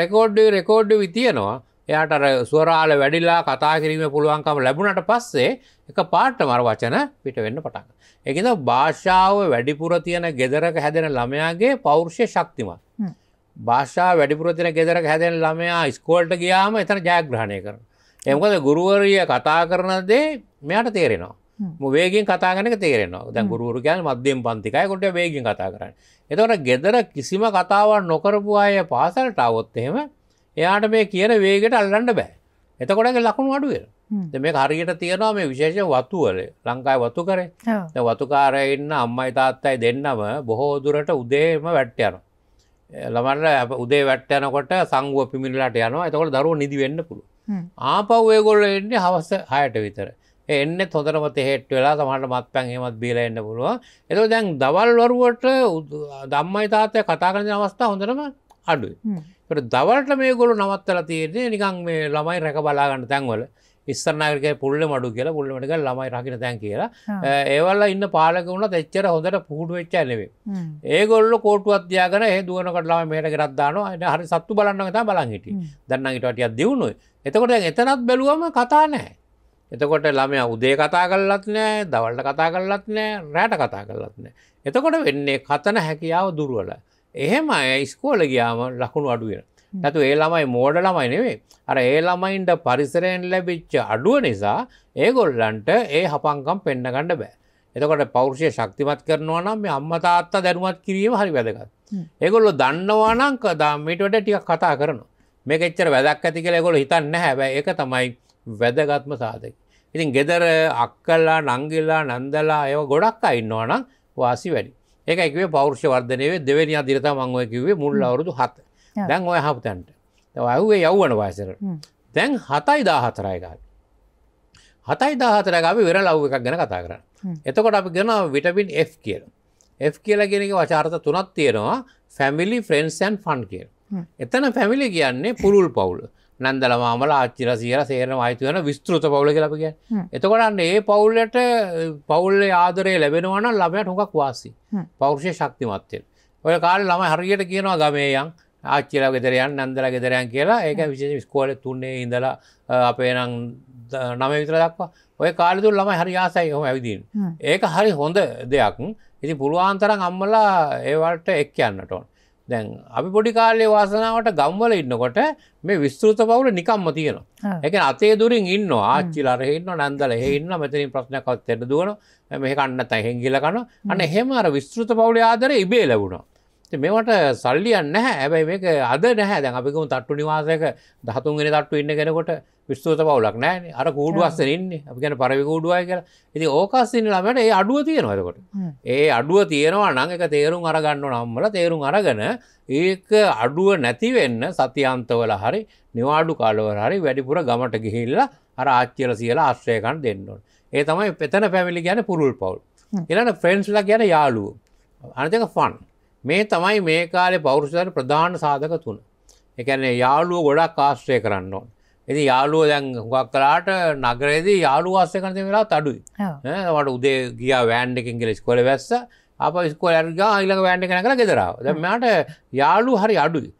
S2: රෙකෝඩ්ඩ රෙකෝඩ්ඩ විතියනවා එයාට ස්වරාල වැඩිල්ලා කතා කිරීම පුළුවන්කම ලැබුණට පස්සේ එක පාට මර වචන පිට වෙන්න පටන්. එකද භාෂාව වැඩිපුර තියෙන ගෙදරක හැදෙන ළමයාගේ පෞරුෂය ශක්තිමත්. භාෂා වැඩිපුරතින ගෙදරක හැදෙන ළමයා ස්කෝල්ට ගියාම එතන ජයග්‍රහණය කර. එමකද ගුරුවරිය කතා කරනදේ මෙයට තේරෙනවා. වේගෙන් කතාගනක තේරෙනවා දැ ගුරුවරු ගැන මධ්‍යම් පන්තිකයි කොට වේගෙන් කතා කරන්න. එතවට ගෙදර කිසිම කතාවන් නොකරපු අය පාසලට අවොත්තහෙම එයාට මේ කියන වේගෙට අල්ලන්න බෑ එතකොටගේ ලකුණු අඩුවෙන මේ හරියට තියෙනවා මේ විශේෂ වතුවල ලංකායි වතු කරේ වතුකාරයඉන්න අම්මයි තාත්තයි දෙන්නම බොහෝ දුරට උදේම වැට්ටයන ළමට උදේ වැට්ටයනකොට සංගුව පිමිල්ලට යනවා එතකොට දරුව නිදි වෙන්න පුළු ආපව් ඒගොල්ල එන්නේ හවස හයට විතර එන්න තොදරම තෙහෙට් වෙලා සමට මත් පැන් හෙමත් බීල එන්න පුළුව එතු දැන් දවල් වරුවට දම්මයි තාත්තය කතා කරන අවස්ථා හොඳරම
S3: අඩුයි
S2: දවල්ට මේ ගොලු නවත්තල තියන්නේ නිකං මේ ළමයි රැක බලාගන්න තැන්වල ඉස්සරනාගක පුල්ල මඩු කියලා පුල්ලමටක ළමයි රකින තැන් කියලා ඒවල්ල ඉන්න පාලක වුණත් එච්චර හොඳට පුහුඩු වෙච්ච නෙවේ ඒගොල්ල කෝටුවත්යාගෙන ඒ දුවනකටලාම මේට කරත්දාන අයට හරි සත්තු බලන්නගත බලංහිට දන්නගටටිය දියුණුයි එතකොට එතනත් බැලුවම කතා නෑ එතකොට ළමය උදේ කතා කරලත් නෑ දවල්ට කතා කරලත් නෑ රෑට කතා කරලත් නෑ එතකොට වෙන්නේ කතන හැකියාව දුරුවල එහෙම ඉස්කෝල ගියාම ලකුණු අඩුවෙන නැතු ඒ ළමයි මෝඩ ළමයි නෙවේ අර ඒ ළමයින්ට පරිසරයෙන් ලැබිච්ච අඩුව නිසා ඒගොල්ලන්ට ඒ හපංකම් පෙන්න්න ගණඩ බෑ එතකොට පෞරුෂය ශක්තිමත් කරනවා නම් මේ අම්ම තාත්තා දැනුවත් කිරීම හරි වැදගත් ඒගොල්ලො දන්නවානංක දාමිටට ටික කතා කරන මේ එච්චර වැදක් ඇති කළ ගොල හිතන්න හැබැ එක තමයි වැදගත්ම සාධක ඉතින් ගෙදර අක්කල්ලා නංගිල්ලා නන්දලා ඒව ගොඩක් අඉන්නවානම් වාසි වැඩි ඒකයිකවේ පෞරුෂ වර්ධනය දෙවැනි අදිරත මංව කිවේ මුල් අවුරුදු හත දැන් ඔය හපතැන්ට ඇහුවේ යව්වන වයසර දැන් හතයි දාහතරයකාල හතයි දාහතරකාම වෙර ලව් එකක් ගැන කතා කරන්න එතකොට අපි ගෙන විටපින් F කියල F කියලා කියෙනෙක වචාර්ථ තුනත් තියෙනවා ෆැමිලි ෆ්‍රෙන්න්සන් ෆන් කියල් එතන ෆැමිලි කියන්නේ පුරුල් පවුල නන්දල මාමල අච්චිර සියර සේරම අයිතු වන විස්තෘත පවුල කලපිය එතකොටන්න ඒ පවුල්ලට පවුල්ල ආදරය ලැබෙනවන ලබයට හොකක් වාසි පෞරුෂය ශක්තිමත්වයෙන් ඔය කාල් ළම හරියට කියනවා ගමේයන් ආච්චිල ගෙදරයන් නන්දල ගෙදරයන් කියලා ඒක විශෂ විස්කෝල තුන්නේ ඉඳලා අපේ නම් නම විතර දක්වා ඔය කාලතු ළම හරි ආසයි හොම ඇවිදින් ඒක හරි හොඳ දෙයක් ඉති පුළුවන්තරන් අම්මලා ඒවල්ට එක් යන්නටඕන් දැන් අපි පොඩි කාලේ වාසනාවට ගම්වල ඉන්නකොට මේ විස්තෘත පවුල නිකම්ම තියෙනවා එක අතේ දුරින් ඉන්න ආච්චිල අරහෙන්න නැන්දල හෙන්න මෙතනින් ප්‍රශ්නකවත් එන්න දුවන මෙහ කන්න තැහෙංගිල කන අන හෙම අර විස්තෘත පවුල ආදර ඉබේ ලැබුණා මෙවට සල්ලියන්න හැබැයි මේක අද නැහැ දැන් අපිකම තට්ටු නිවාසයක දහතුන්ගෙන තට්ටු ඉන්න කෙනකොට විස්තෝත පවුලක් නෑ අර කූඩුවස්සන ඉන්න අපි ගැන පරවි කූඩුවය කියලා ඉති ඕකස්සින්න ළමට ඒ අඩුව තියෙනවකොට ඒ අඩුව තියෙනවා නං එක තේරුම් අරගන්න නම්මල තේරුම් අරගන ඒක අඩුව නැතිවෙන්න සතියන්තවල හරි නිවාඩු කාලවර හරි වැඩිපුර ගමට ගිහිල්ලා අර ආච්චල සියලා ආශ්‍රයකන් දෙන්නට ඒ තමයි පෙතන පැමිලි ගැන පුරුල් පවුල් එලට ෆ්‍රෙන්ස්ල ගැන යාලුව අනතක ෆන් මේ තමයි මේ කාලෙ පෞරුෂයට ප්‍රධාන සාධක තුන. එකැනේ යාළුව ගොඩක් ආශ්‍රය කරන්න ඕන. ඇති යාළුව දැන් ගක් කලාට නගරේදී යාළු වාස්සය කරන වෙලා තඩුයි වට උදේ ගිය වෑන්ඩකින් කෙලෙස් කොල වැස්ස අප ස්කෝල ඇගා ඉලක වෑන්ඩ කෙන කර ගෙදරාව මෙයාට යාළු හරි අඩුයි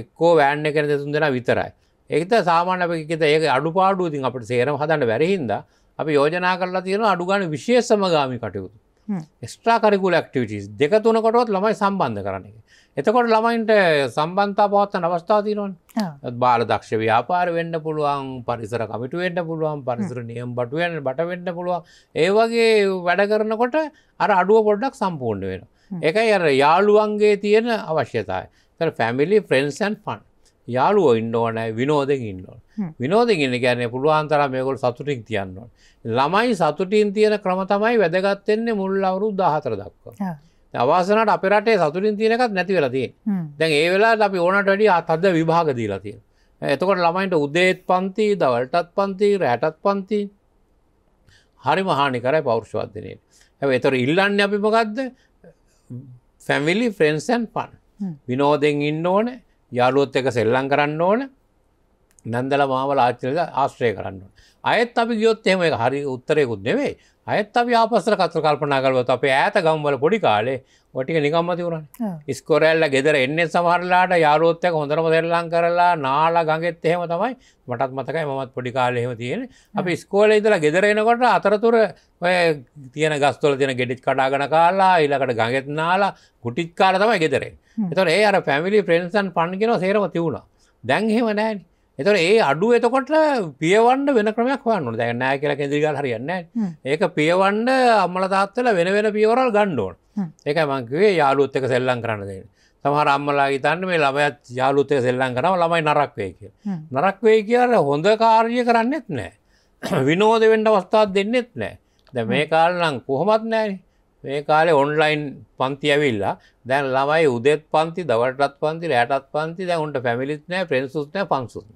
S2: එක්කෝ වෑන්ඩ කෙන දෙසුන් දෙෙන විතරයි ඒත සාමාන්‍ය අපිකෙත ඒක අඩු පාඩුවතින් අපට සේරම හදන්න වැරහින්ද අපි යෝජනා කරලා තියෙන අඩුගාන විශේෂ සමගාමි කටයුතු ස්ට්‍රා කරිකුල ක්ටිවිටස් දෙක තුනකොටොත් ළමයි සම්බන්ධ කරන එක. එතකොට ළමයින්ට සම්බන්තා පවත්තන අවස්ථාතිනොන් බාල දක්ෂ ව්‍යාපාර වෙන්න පුළුවන් පරිසර කමිට වෙන්න පුළුවන් පරිසර නියම් බටුවෙන් බට වෙන්න පුළුවන් ඒවගේ වැඩ කරනකොට අර අඩුව පොඩ්ඩක් සම්පූර්ණ වෙන. එකයි අර යාළුවන්ගේ තියෙන අවශ්‍යතායි. තැ ෆැමිලි ෆ්‍රෙන්න්සන් ෆන්ඩ්. යාලුව ඉන්න ඕනෑ විනෝදෙන් ඉන්න විනෝදෙන් ඉන්න කියන්නේ පුළුවන්තර මේකොල් සතුටින් තියන්න ළමයි සතුටින් තියෙන ක්‍රම තමයි වැදගත්තෙන්නේ මුල් අවුරු දාහතර දක්වා. අවාසනට අපරටේ සතුරින් තියනකත් නැති වෙලතිය දැන් ඒ වෙලා අපි ඕනට වැඩි අතද විභාග දීලතිය. එතකොට ළමයින්ට උදේත් පන්ති දවල්ටත් පන්ති රෑටත් පන්ති හරි මහානි කරයි පෞරුෂවදධනයට ඇ එතොර ඉල්ලන්න අපිමකක්ද ෆැමිලි ෆ්‍රෙන්න්සන් පන් විනෝදෙන් ඉන්න ඕනේ යාලුවොත් එක සෙල්ලං කරන්න ඕන නැන්දල මාවල ආචරද ආශ්‍රය කරන්න. අයත් අපි ගියොත් එම හරි උත්තරයකුත් නෙවේ අයත් අප ආපසර කතර කල්පනා කලවත් අපේ ඇත ගම්වල පොඩි කාලේ ටික නිකම්ම තිවුණ ස්කොරැල්ල ගෙදර එන්න සමරලාට යාරෝත්තයක හොඳරම දෙල්ලං කරලා නාලා ගඟෙත් එහෙම තමයි මටත් මතකයි මත් පොඩිකාල එහෙම තියෙන අපි ස්කෝල ඉදලා ගෙදරෙනකොට අතරතුර ඔය තියෙන ගස්තොල තියෙන ගෙඩිච් කටාගන කාලා ඉලකට ගඟෙත් නාලා ගුටිච් කාල තමයි ගෙදරේ එතොට ඒ අර පැමිලි ප්‍රෙන්සන් පන්ගෙන සේරම තිවුණ දැන් හෙම නෑන එතොට ඒ අඩු එතකොට පියවන්ඩ වෙන ක්‍රමයක් වන්නු දැ නෑ කියලා කෙදිරිගල් හරියන්න ඒක පියවන්ඩ අම්මල තාත්තල වෙන වෙන පියවරල් ගණ්ඩෝන් ඒක මංගේ යාලුත් එක සෙල්ලං කරන්න දෙන සමහර අම්මලා හිතන්න මේ ළමයත් යාලුත්තය සෙල්ලං කරන ළමයි නරක්වේ කිය නරක්වේ කියර හොඳ කාර්ය කරන්නෙත් නෑ [CLEARS THROAT] විනෝද වෙන්ඩ අවස්ථාත් දෙන්නෙත් නෑ ද මේ කාලනම් කොහොමත් නෑන මේ කාලේ ඔන්ලයින් පන්ති ඇවිල්ලා දැන් ළමයි උදෙත් පන්ති දවටත් පන්ති ඇයටත් පන්ති දැ උන්ට පැමිලිත් නෑ ප්‍රෙන්සුත්නය පන්සුත්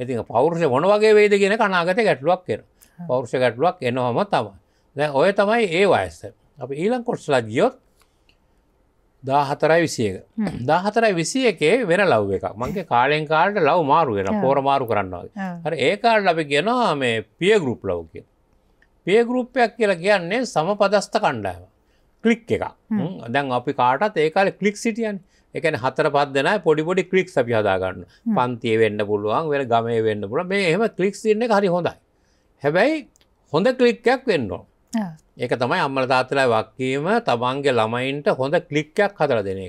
S2: ඉතින් පෞරුෂ මොන වගේ වේද කියෙන කනාගත ගැටලුවක් කෙන පෞරුෂ ගැටලුවක් එනහොම තමයි දැ ඔය තමයි ඒ වයස්සට අප ඊළං කොට්ස්ලා ගියොත් දා හතරයි විසියක දා හතරයි විසිය එකේ වෙන ලව් එක මගේ කාලෙන් කාල්ට ලව් මාරු වෙන පෝර මාරු කරන්නවා හර ඒකාල් අපි කියනවා මේ පිය ගරුප් ලව් කිය පිය ගරුප්පයක් කියලා කියන්නේ සම පදස්ථ කණ්ඩාව කලික් එක දැන් අපි කාටත් ඒකාල කලික් සිටියන් එකන හතර පදන පොඩිපොඩි කලික් අපි හදාගන්න පන්තිය වෙන්න පුළුවන් වෙන ගමේ වෙන්න පුළ මේ එහම කලික් සින්න හරි හොඳයි හැබැයි හොඳ කලික්කයක් වෙන්නවා ඒක තමයි අම්මල තාත්තලා වක්කීම තමන්ගේ ළමයින්ට හොඳ කලික්කයක් හතර දෙනෙ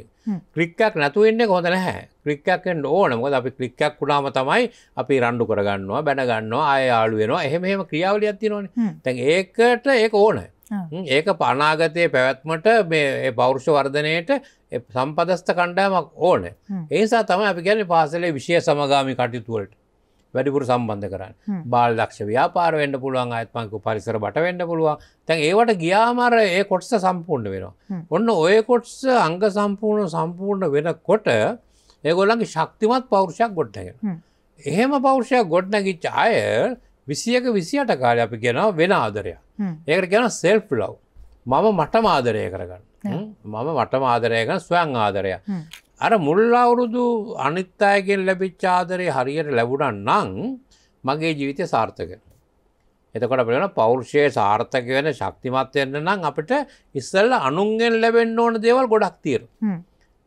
S2: ක්‍රික්කක් නැතුවෙන්නේ හොඳ නැහැ ක්‍රික්කක්ෙන් ඕනමොද අපි ක්‍රික්කක් වුණාම තමයි අපි රණ්ඩු කරගන්නවා බැනගන්නවා අය යාළුවෙනවා එහෙම ක්‍රියාවලියක් තිනවන තැන් ඒකට ඒ ඕන ඒක පනාගතය පැවැත්මට මේ පෞරුෂ වර්ධනයට සම්පදස්ත කණ්ඩෑමක් ඕන ඒසා තම අපි ගැන පාසලේ විශය සමගාමි කටයුතුවලට වැඩිපුර සම්බන්ධ කරන්න බාල් දක්ෂ ව්‍යාපාර වෙන්ඩ පුළුවන් අත්මක පරිසර බට වෙන්ඩ පුළුවන් තැන් ඒවට ගියාමර ඒ කොට්ස සම්පූර්ණ වෙනවා ඔන්න ඔය කොට්ස අංග සම්පූර්ණ සම්පූර්ණ වෙන කොට ඒගොල්ලන්ගේ ශක්තිමත් පෞරුෂයක් ගොඩ්ටගෙන එහෙම පෞරුෂයක් ගොඩ්නැගිච්ච අය විසියක විසියට කාල අපි කියෙනවා වෙන ආදරයක් ඒකට කියෙන සෙල්ප් ලව් මම මට මාදරය කරගන්න මම මට මාදරයකන ස්වයන් ආදරය අර මුල් අවුරුදු අනිත් අයගෙන් ලැබිච්ච ආදරේ හරියට ලැබුණන් නං මගේ ජීවිතය සාර්ථක. එතකොට පෙන පෞරුෂයේ සාර්ථක වෙන ශක්තිමත්වයන්න නම් අපිට ඉස්සල්ල අනුන්ගෙන් ලැබෙන්න්න ඕන දේවල් ගොඩක් තීර.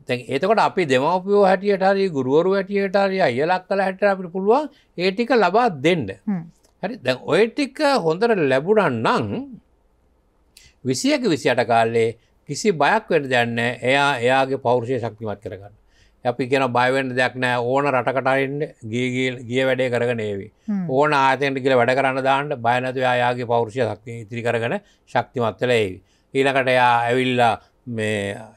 S2: එතකට අපි දෙමපියෝ හැටියට හරි ගුරුවරු හැටියට හරි අයලක් කළ හැට අපිට පුළුවන් ඒටික ලබා දෙන්න. හරි දැ ඔය ටික හොඳට ලැබුණන් නං විසියක විසියට කාලේ කිසි බයක් වැට දැන්න එයා එයාගේ පෞරුෂය ශක්තිමත් කරගන්න. අපි කියෙන බයවෙන්ට දෙයක් නෑ ඕන රටකටයින්ට ගීගල් ගිය වැඩේ කරග නේවි. ඕන ආතයට කියල වැඩ කරන්න දාන්නට බයනතු යාගේ පෞරුෂය ශක්ති ඉතිරි කරගන ශක්තිමත්වල ඒවි. ඊලකට එයා ඇවිල්ලා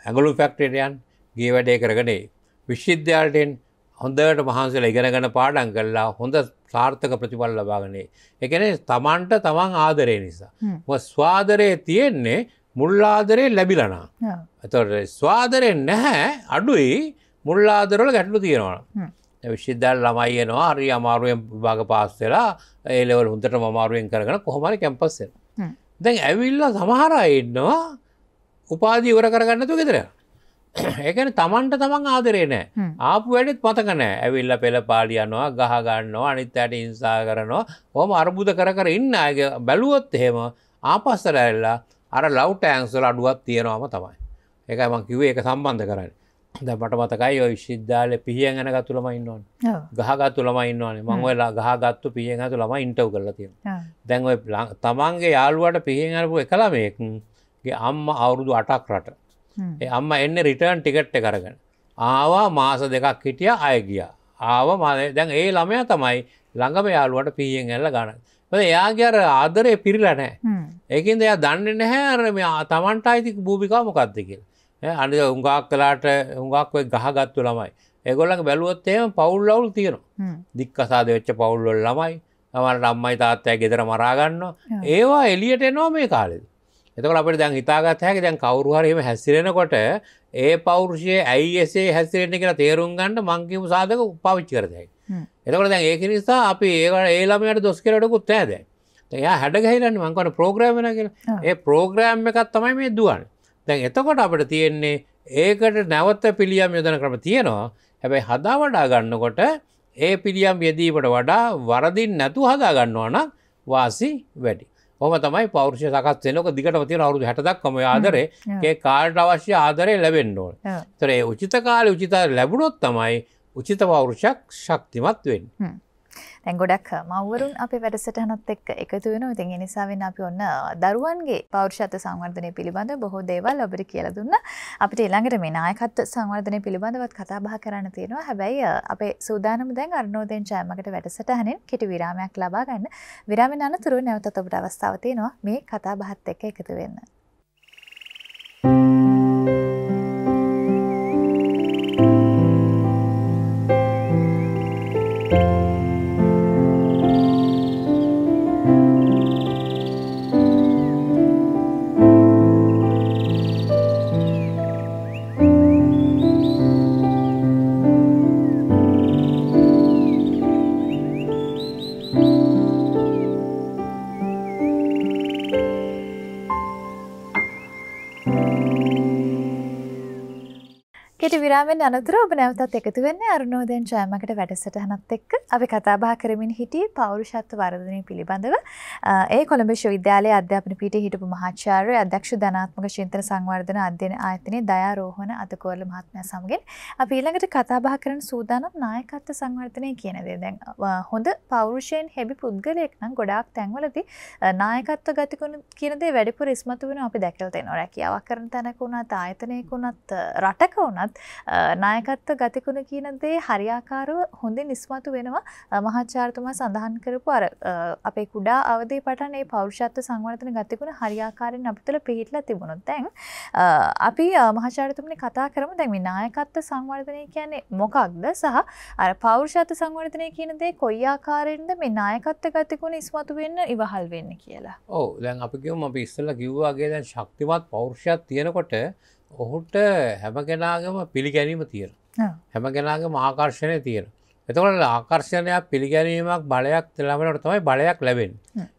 S2: ඇගලු ෆැක්ටේටයන් ගේ වැඩේ කරගනේ. විශ්විද්‍යාලටෙන් හොඳට මහන්සල ඉගෙනගෙන පාඩන් කල්ලා හොඳ සාර්ථක ප්‍රතිඵල් ලබාගනේ. එකන තමන්ට තමන් ආදරය නිසා. ස්වාදරය තියෙන්නේ මුල්ලාදරේ ලැබිලනා ඇතට ස්වාදරය නැහැ අඩුයි මුල්ලාදරල ගැටලු තියෙනවා විශ්ද්ධල් ළමයියනවා හරි අමාරුවෙන් භාග පාස්සෙලා ඒලෙවල් හුන්ට මමාරුවෙන් කරන කොහොමරි කැම්පස්සෙන දැන් ඇවිල්ල සමහර ඉන්නවා උපාදී වර කරගන්නතු ගෙදර ඒකන තමන්ට තමන් ආදරේ නෑ ආපු වැඩෙත් මතකනෑ ඇවිල්ල පෙළ පාලියනවා ගහගන්නවා අනිත් ඇයට ඉංසා කරනවා හොම අරබුද කර කර ඉන්න ඇගේ බැලුවොත් එහෙම ආපස්සර ඇල්ලා අර ලව් ටෑන්සල අඩුවත් තියෙනවාම තමයි එකයි මං කිවේ එක සම්බන්ධ කරන්න ද මට මතකයි ඔය විශ්ද්ධාල පිහියෙන් ගැන ගතුළම ඉන්නවන් ගහගත්තු ළම ඉන්නවානේ මං වෙලා ගහගත්තු පියෙන් ඇතු ළම ඉන්ටව් කරලා තියෙන දැන් ඔය තමන්ගේ යාළුවට පිහිෙන් අරපු එකළමයෙක්ගේ අම්ම අවුරුදු අටක් රට ඒ අම්ම එන්න රිටර්න් ටිකට්ට කරගෙන ආවා මාස දෙකක් හිටිය අය ගිය ආව මා දැන් ඒ ළමය තමයි ළඟම යාළුවට පියෙන් ඇල්ල ගන්න ම එයාගේ අර ආදරය පිරිලනෑ ඒකින්ද එයා දන්න නැහැ අර මෙයා තමන්ට අයිතික භූමිකාමකක්දකිල් අනි උඟක් කලාට උඟක්ේ ගහගත්තු ළමයි ඒගොල්ලඟ බැලුවොත්තේම පවුල්ලවුල් තියෙනවා දික්කසාද වෙච්ච පවුල්ලොල් ළමයි තමන් රම්මයි තාත්තය ගෙදර මරාගන්න ඒවා එලියට එනවා මේ කාලෙද එතකට අපට දැන් හිතාගත් හැකි දැන් කවරුහරීම හැසිරෙනකොට ඒ පෞරුෂය ඇයි එසේ හැසිරෙන්නේ කියලා තේරුම් ගන්නඩ මංකිම සාධක පාවිච්චි කරදයි එතකට දැන් ඒක නිසා අපි ඒකට ඒලාමයට දොස් කරටකුත් ඇද එයා හැඩගහිරන්න මංකන ප්‍රෝග්‍රෑමන කියලා ඒ ප්‍රෝග්‍රෑම් එකත් තමයි මේ දුවන් දැන් එතකොට අපට තියෙන්නේ ඒකට නැවත්ත පිළියම් යොදන ක්‍රම තියෙනවා හැබැයි හදා වඩා ගන්නකොට ඒ පිළියම් යෙදීමට වඩා වරදින් නැතු හදා ගන්නවා නම් වාසි වැඩි හොම තමයි පෞරුෂ සකත් වෙනක දිගට තින අවරුදු හැටදක්ම ආදරේ ඒ කාල්ට අවශ්‍ය ආදරය ලැබෙන්න්නෝල් තරේ උචිත කාල උචිත ලැබුණොත් තමයි උචිත පවරුෂක් ශක්තිමත් වෙන්.
S1: ගොඩක් මවරුන් අපි වැඩසටහනත් එක් එකතු වෙන ඉතින් නිසාවෙන් අපි ඔන්න දරුවන්ගේ පෞරුෂත්ව සංවර්ධනය පිළිබඳ බොහෝ දේවල් ඔබට කියල දුන්න අපිට ඊළඟට මේ නායකත්ව සංවර්ධනය පිළිබඳවත් කතා බහ කරන්න තියෙනවා හැබැයි අපේ සූදානම දැන් අර්නෝදයෙන් ජයමකට වැඩසටහනෙන් කිටි විරාමයක් ලබා ගන්න විරාමෙන් අනතුරු නැවතත් ඔබට අවස්ථාව තියෙනවා මේ කතා බහත් එක්ක එකතු වෙන්න. ඊට විරාමෙන් අනතුර ඔබ නැවතත් එකතු වෙන්න අරුණෝදයන් ජයමකට වැඩසටහනත් එක්ක අපි කතාබා කරමින් හිටිය පෞරුෂත්ව වර්ධනය පිළිබඳව ඒ කොළඹ ශවිද්‍යාලය අධ්‍යාපන පිට හිටපු මහාචාර්ය අධ්‍යක්ෂ ධනාත්මක චින්තන සංවර්ධන අධ්‍යන ආයතනයේ දයා රෝහණ අතකෝරල මහත්මයා සමගින් අපි ඊළඟට කතාබහ කරන සූදානම් නායකත්ව සංවර්ධනය කියන දේ දැන් හොඳ පෞරුෂයෙන් හැබි පුද්ගලයෙක් නම් ගොඩාක් තැන්වලදී නායකත්ව ගතිකුණ කියන දේ වැඩිපුර ඉස්මතු වෙන අපි දැකලා තියෙනවා රැකියාවක් කරන තැනක වුණත් ආයතනයක වුණත් රටක වුණත් නායකත්ව ගතිකුණ කියන දේ හරියාකාරව හොඳින් නිස්මතු වෙනවා මහාචාර්යතුමා සඳහන් කරපු අර අපේ කුඩා අවදී පටන් මේ පෞරුෂත්ව සංවර්ධන ගතිකුණ හරියාකාරයෙන් අපිට තුළ පිහිටලා තිබුණොත් දැන් අපි මහාචාර්යතුමනි කතා කරමු දැන් මේ නායකත්ව සංවර්ධනය කියන්නේ මොකක්ද සහ අර පෞරුෂත්ව සංවර්ධනය කියන දේ කොයි ආකාරයෙන්ද මේ නායකත්ව ගතිකුණ ඉස්මතු වෙන්න ඉවහල් වෙන්න කියලා.
S2: ඔව් දැන් අපි කිව්වම අපි ඉස්සෙල්ලා කිව්වාගේ දැන් ශක්තිමත් පෞරුෂයක් තියෙනකොට ඔහුට හැම කෙනාගම පිළිගැනීම තියෙන. හැම කෙනාගම ආකර්ශණය තියෙන. එතකොට ආකර්ශණයක් පිළිගැනීමක් බලයක් තෙළමට තමයි බලයක් ලැබෙන්.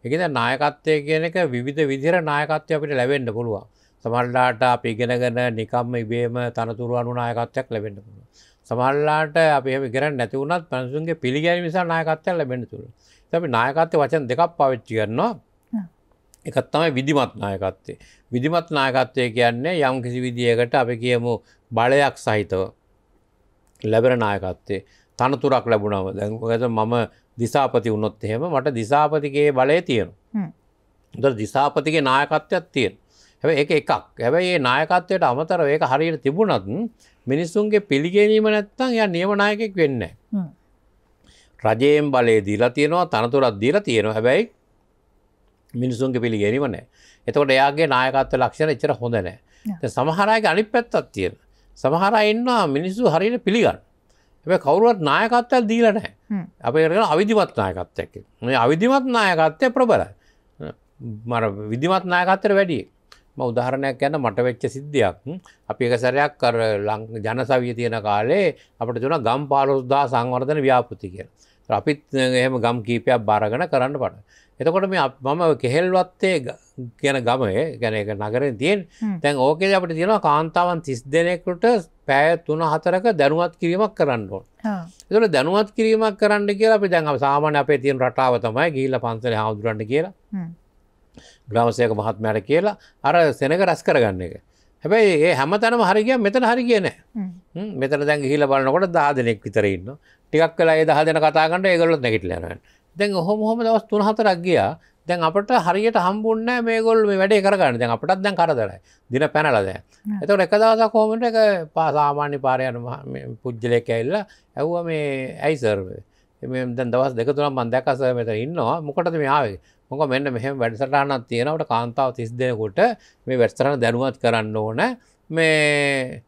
S2: එකද නායකත්වය කියන එක විධ විදිර නායකත්වය අපිට ලැබෙන්ඩ පුළුවන්. සමල්ලාට අපි ඉගෙනගෙන නිකම්ම ඉබේම තනතුරුවනු නායකත්වයක් ලැබෙන්ඩ පුළුව. සමල්ලාට අපි ගෙර නැති වුණත් පැසුන්ගේ පිළිගැන නිසා නායකත්වයක් ලැබෙන තුළ. අපි නායකත්ය වචන් දෙකක් පවිච්චි කරන්නවා. එකත් තමයි විදිමත් නායකත්තේ විධිමත් නායකත්වය කියන්නේ යම් කිසි විදිහකට අපි කියමු බලයක් සහිතව ලැබෙන නායකත්වේ තනතුරක් ලැබුණම දැන්ඇත මම දිසාපති වුණොත් එහෙම මට දිසාපතිගේ බලය තියෙන ද දිසාපතිගේ නායකත්වයක් තියෙන් හැබ එක එකක් හැබයි ඒ නායකත්වයට අමතර ඒක හරියට තිබුණත් මිනිස්සුන්ගේ පිළිගැනීම නැත්තං ය නියම නායකෙක් වෙන්න රජයෙන් බලය දීලා තියෙනවා තනතුරත් දීලා තියෙනවා හැබැයි මිනිසුන්ගේ පිළිගැනීම නෑ. එතකොට එයාගේ නායකත්ව ලක්ෂණ එච්චර හොඳ නෑ සමහරයක අනි පැත්තත් තියෙන. සමහර එන්නවා මිනිස්සු හරියට පිළිගන්න. එ කවරුවත් නායකත්තල් දීල නෑ අපේ කරන අවිධිමත් නායකත්තයක මේ අවිධිමත් නායකත්තය ප්‍රබල මර විදිමත් නායකත්තර වැඩිය ම උදාහරණයක් ගැන මට වෙච්ච සිද්ධියක් අපි එක සැරයක් කර ලං ජනසවිය තියෙන කාලේ අපට තුන ගම් පාලොස්දා සංවර්ධන ව්‍යාපෘති කියෙන අපිත් එහෙම ගම් කීපයක් බාරගන කරන්න පට එතකොට මේ මම කෙහෙල්වත්තේ ගැන ගමේ ගැන නගරෙන් තියෙන් තැන් ඕකේ අපට තියෙනවා කාන්තාවන් තිස් දෙනෙකුට පෑය තුන හතරක දැනුවත් කිරීමක් කරන්නඩෝ. එතුට දැනුවත් කිරීමක් කරන්න කියලා අපි දැන් සාමාන අපේ තියෙන් රටාව තමයි ගිල්ල පන්සල හාදුරන්න කියලා ග්‍රමසයක මහත්මයට කියලා අර සෙනක රැස් කරගන්න එක. හැබැයි ඒ හැම තැනම හරිගිය මෙතන හරි කියන මෙතන දැන් හිල බලන්නකොට දා දෙනෙක් විතරඉන්න ටිකක් කලා ඒ දහ දෙන කතාගන්නට ඒගොලොත් නැගටලන දැන් ඔහොම හොම දවස් තුන හතරක් ගියා දැන් අපට හරියට හම්බුන්න මේගොල් වැඩේ කරගන්න දැන් අපටත් දැන් කරදරයි දින පැනලද එතවට එක දවසක් හෝමට එක පාසාමාන්‍ය පාරයන පුද්ජලයක් ඇල්ල ඇව්ව මේ ඇයිසර්ව එම දැන් දවස් දෙක තුන මන්දැකස මෙත ඉන්නවා මොකටද මේ ආවේ මොක මෙන්න මෙහම වැඩසටහනක් තියෙනවට කාන්තාව තිස් දෙනකොට මේ වැඩස්තරන දැනුවත් කරන්න ඕන මේ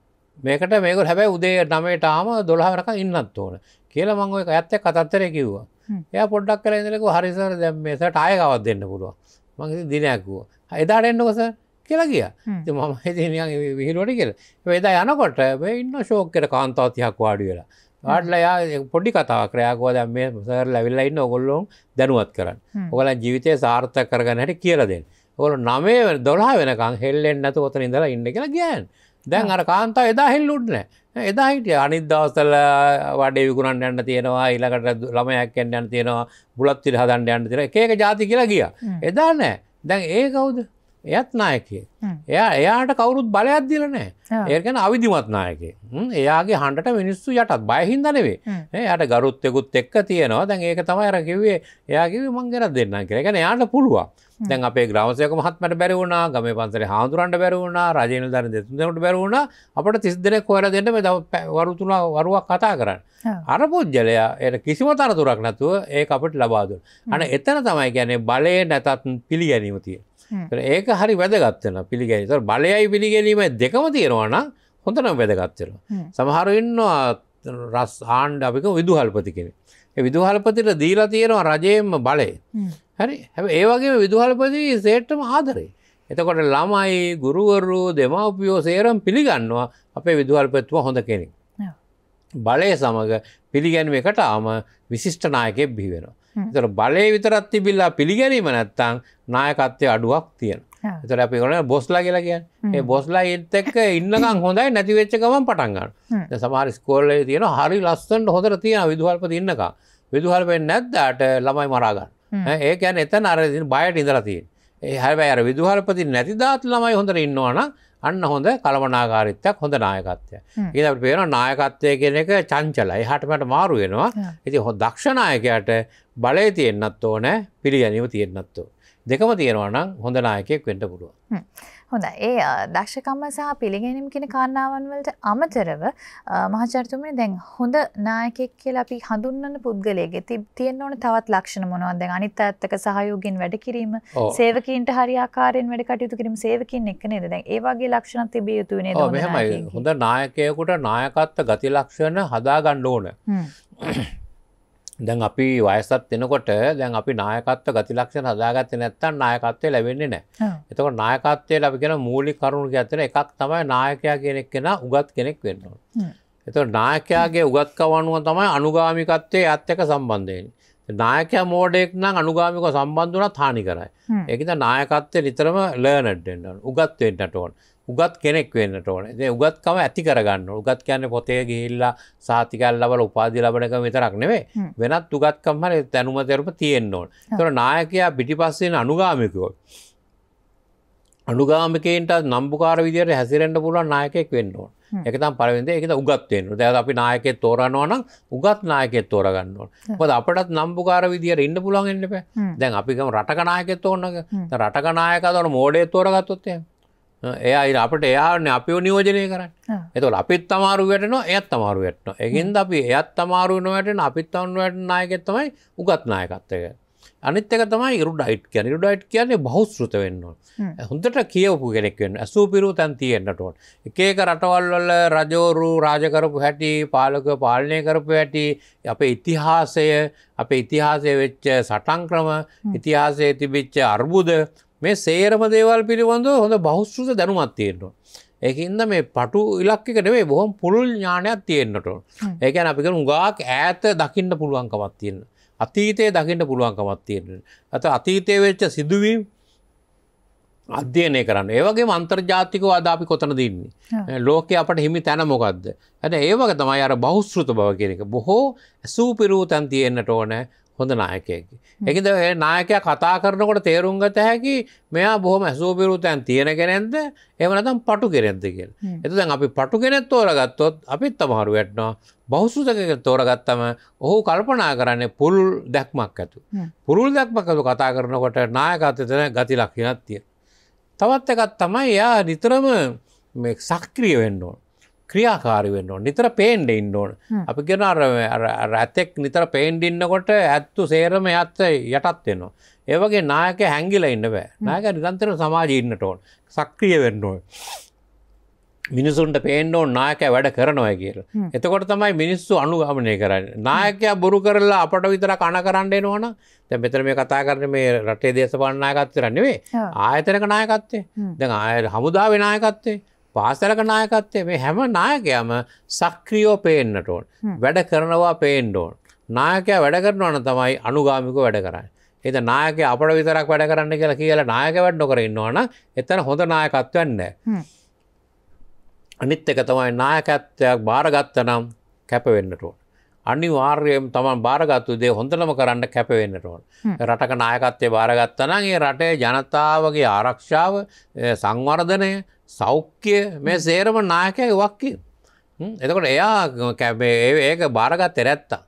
S2: මේකට මේක හැබැයි උදේ නමේටාම දොළහරක ඉන්නත් ඕන කියලා මංගුව ඇත්ත කතත්තරය කිව්වා එය පොඩ්ඩක් කල ඉදලක හරිසර දැම්මේස ටයකවත් දෙන්න පුළුව මගේ දිනයක්කුව එදාට එන්නකොස කියලා ගිය මම හිතනගේ විහිලුවට කියල වෙදා යනකොට ඉන්න ශෝකට කාන්තාවතියක් වාඩි වෙලා ආඩලයා පොඩි කතා ක්‍රයකව දැම සර ලැවිල්ලයින්න ඔගොල්ලොන් දැනුවත් කරන්න ඔගල ජීවිතය සාර්ථ කරගන්න හැට කියලදෙන් ඔොල නමේ දොලා වෙනකං හෙල්ලෙන් නැතු ොතන ඉඳලා ඉන්න කියලා ගෑන් දැන් අර කාන්තාව එදා හෙල්ලුටනෑ එදා හිටිය අනිත් දවසල වඩේ විකුණන් යන්න තියෙනවා ඉලකට ළමයක් යන්න යන්න තියෙනවා බුලත්තිර හදන්ඩ යන්න තිර ඒක ජාති කියලා ගිය එදා නෑ දැන් ඒ කවුද එයත් නායකේ. එයා එයාට කවුරුත් බලයක් දිල නෑ ඒකන අවිධිමත් නායකේ එයාගේ හන්ට මිනිස්සු යටත් බයහින්දනවේ එයට ගරුත්තෙකුත් එක්ක තියෙනවා දැන් ඒක තමයි රකිවේ එයාගේ මංගෙන දෙන්න කරගෙන එයාට පුළුවන් දැන් අපේ ග්‍රමසයක මහත්මට බැරවුණා ගම පන්සර හාදුරන්ට බැරවුණා රජන දර දෙතුනට බැරවුණ අපට තිස් දෙනෙක් හොර දෙන්නම දව වරුතුනා වරුවක් කතා කරන්න අර පුද්ජලයා එයට කිසිම තරතුරක් නැතුව ඒ අපට ලබාදුන් අන එතන තමයි ගැනේ බලය නැතත් පිළිගැනීමතිය ඒක හරි වැදගත්වෙන පිළිගැනි තර බලයයි පිළිගැනීම දෙකම තියෙනවාන හොඳනම් වැදගත්වෙන. සමහර ඉන්නවා රස් ආණ්ඩ අපික විදුහල්පති කෙන. විදුහල්පතිට දීලා තියෙනවා රජයෙන්ම බලය. හරි හැ ඒවගේ විදුහල්පති සේට්ටම ආදරේ. එතකොට ළමයි ගුරුවරු දෙමවපියෝ සේරම් පිළිගන්නවා අපේ විදුහල්පත්ව හොඳ කෙනෙක්. බලය සමඟ පිළිගැන්ව එකට ආම විශිෂ්ටනායකෙක් බිවෙනවා. තර බලය විතරත් තිබිල්ලා පිළිගැනීම නැත්තං නායකත්වය අඩුවක් තියෙන තර අපි ගොන බොස්ලා කියලා කියන් ඒ බොස්ලා එත් එක්ක ඉන්නකම් හොඳයි නැතිවෙච්චකම පටන්ගන්න සමාර ස්කෝල්ලය තියෙන හරි ලස්සන්ට හොඳර තියෙන විදුහල්ප ඉන්නක විදුහල්පෙන් නැද්දාට ළමයි මරාගන්න ඒකැන එතන අරදි බයට ඉඳරතිය ඒ හැබැ අර විදුහල්පති නැතිදාත් ළමයි හොඳර ඉන්නවාන අන්න හොඳ කළමනාකාරිත්තයක් හොඳ නායකත්වය. ඒට පේන නායකත්වය කියන එක චංචල එහටමට මාරු වෙනවා ඇති හො දක්ෂනායකයට බලය තියෙන්න්නත් ඕනෑ පිළිගැනීම තියෙන්න්නත්තු. දෙකම තියෙනවනම් හොඳ නායකෙක් වෙන්ට පුළුව.
S1: හොඳ ඒ දක්ෂකම්ම සහ පිළිගැනම් කෙන කාරණාවන්වලට අමතරව මහචර්තුමනි දැන් හොඳ නායකෙක් කියලා අපි හඳුන්වන පුද්ගලයගේ තියෙන්න ඕන තවත් ලක්ෂණ මොනවද දැන් අනිත් අත්තක සහයෝගයෙන් වැඩ කිරීම සේවකීන්ට හරි ආකාරයෙන් වැඩ කටයුතු කිරීම සේවකින් එක්ක නේද දැන් ඒ වගේ ලක්ෂණ තිබිය යුතු නේද මෙහෙමයි
S2: හොඳ නායකයෙකුට නායකත්ව ගති ලක්ෂණ හදා ගන්න ඕන
S1: [COUGHS]
S2: දැන් අපි වයසත් එනකොට දැන් අපි නායකත්ව ගතිලක්ෂණ හදාගත්ත නැත්තන් නායකත්වය ලැබෙන්නේ නෑ එතකොට නායකත්වය ලැබිෙන මූලි කරුණු ඇතන එකක් තමයි නායකයා කෙනෙක් කෙන උගත් කෙනෙක්
S3: වෙන්නවා.
S2: එතු නායකයාගේ උගත්කවනුව තමයි අනුගාමිකත්වය ඇත්තක සම්බන්ධයෙන්. නායකයා මෝඩෙක් නම් අනුගාමික සම්බන්ධ වනත් හානි කරයි. එකත නායකත්වය නිතරම ලර්නඩ්ඩෙන්න්න උගත්වෙන්න්නට ඕන්. උගත් කෙනෙක් වෙන්නට ඕන දේ උගත්කම ඇති කරගන්න උගත් කියන්න පොතේ ගිහිල්ලා සාතිකල් ලබල උපාදි ලබනක විතරක් නෙවේ වෙනත් උගත්කම් හර තැනුම තෙරම තියෙන්න්න ඕන තොර නායකයා පිටිපස්සෙන් අනුගාමිකෝ අනුගාමිකන්ට නම්බුකාර විදියට හැසිරෙන්ට පුළුවන් නායකෙක් වෙන්න ඕන එකතම් පරවිද එකත උගත්වෙන්න දැ අපි නායකෙත් තෝරනවන උගත් නායකෙත් තෝරගන්නවට පොද අපටත් නම්බුකාර විදියට ඉන්න පුළුවන් එන්නප දැන් අපිකම රටකනායකෙත් ඕන්නක රටකනායකතවන මෝඩේ තෝරගත්තොත්තේ එයයි අපට එයාන අපිෝ නියෝජනය කරන්න එතුට අපිත් තමාරු වැටන එත් තමාරු වැටන එහින්ද අපි එත් තමාරු නොවැටන අපිත්තවන් වැට නායකෙත්තමයි උගත් නායකත්තක අනිත් එක තමයි ඉරු ඩයිට් කියන රු ඩයිට් කියන්නේ බහුස්ෘත වෙන්නවා හොඳට කියවපු කෙනෙක්වෙන් ඇසූ පිරු තැන් තියෙන්න්නටවන් එකක රටවල්වල රජෝරු රාජකරපු හැටි පාලක පාලනය කරපු හැටි අපේ ඉතිහාසය අපේ ඉතිහාසය වෙච්ච සටන්ක්‍රම ඉතිහාසය තිබිච්ච අර්බුද මේ සේරම දේවල් පිළිබඳව හොඳ බෞස්ෘත දැනුමත් තියෙන්ට. එකන්ද මේ පටු ඉලක්කට මේ බොහොම පුළුල් ඥානයක් තියෙන්න්නට. ඒකැන අපික උගාක් ඇත දකින්න පුළුවන්කමත් තියන්න. අතීතය දකිට පුළුවන්කමත් තියෙන්ට. ඇත අතීතය වෙච්ච සිදුවීම් අධ්‍යයනය කරන්න ඒවගේ මන්ත්‍රජාතිකව අදාපි කොතන දන්නේ ලෝක අපට හිමි තැන මොකක්ද ඇන ඒවක තමයි අර බෞස්ෘත බව කියෙනෙක බොහෝ ඇසූ පිරූ තැන් තියෙන්න්නට ඕනෑ හොඳ නායකයකි. එකද නායකය කතා කරනකොට තේරුම්ගත හැකි මෙයා බොහම ඇසූපිරුතයන් තියෙන කෙනෙන්ද එමනතම් පටු කෙනෙන්ද කියල. එතුදැන් අපි පටු කෙනෙත් තෝරගත්තොත් අපිත් තමහරු වැටනවා බහුසුතක තෝරගත්තම ඔහු කල්පනා කරන්නේ පුල් දැක්මක් ඇතු. පුරුල් දැක්මකතු කතා කරනකොට නායකත්තතන ගති ලක්ෂණත්තිය. තවත් එකත් තමයි එයා නිතරම සක්ක්‍රිය වෙන්නවා. ක්‍රියාකාරවෙන්න ඕ නිතර පේන්ඩ ඉන්න ඕන අපි කෙන රඇතෙක් නිතර පේන්ඩින්නකොට ඇත්තු සේරම ඇත්ත යටත් වෙනවා. ඒවගේ නායක හැංගිල ඉන්න බෑ නායක නිතන්තර සමාජීන්නට ඕන් සක්‍රිය වෙන්නුව. මිනිසුන්ට පේන්ඩෝ නායක වැඩ කරනවය කියල. එතකොට තමයි මිනිස්සු අනුගමනය කරන්න. නායකයා බොරු කරලා අපට විතර කණ කරන්න නවන තැ මෙතර මේ කතා කරන මේ රටේ දේශපාලනායකත්තරන්නවේ ආයතනක නායකත්තේ දැ ආය හමුදා වෙනායකත්තේ පාසලක නායකත්වය මේ හැම නායකයම සක්‍රියෝ පේන්නට ඕන් වැඩ කරනවා පේන්ඩෝන් නායකය වැඩ කරනවන තමයි අනුගාමික වැඩ කරන්න. එත නායක අපට විතරක් වැඩ කරන්න කියලා කියලා නායක වැඩ්ඩො කරන්නවන එතන හොඳ නායකත්වන්න. අනිත් එක තමයි නායකත්වයක් භාරගත්ත නම් කැපවෙන්නට ඕන්. අනිවාර්යයෙන් තමන් භාරගත්තු දේ හොඳටම කරන්න කැපවෙන්නට ඕන. රටක නායකත්වය භාරගත්ත නම් ඒ රටේ ජනතාවගේ ආරක්ෂාව සංවර්ධනය සෞඛ්‍ය මේ සේරම නායකය වක්කි එතකොට එයා කැබේ ඒක බාරගත් එරැත්තා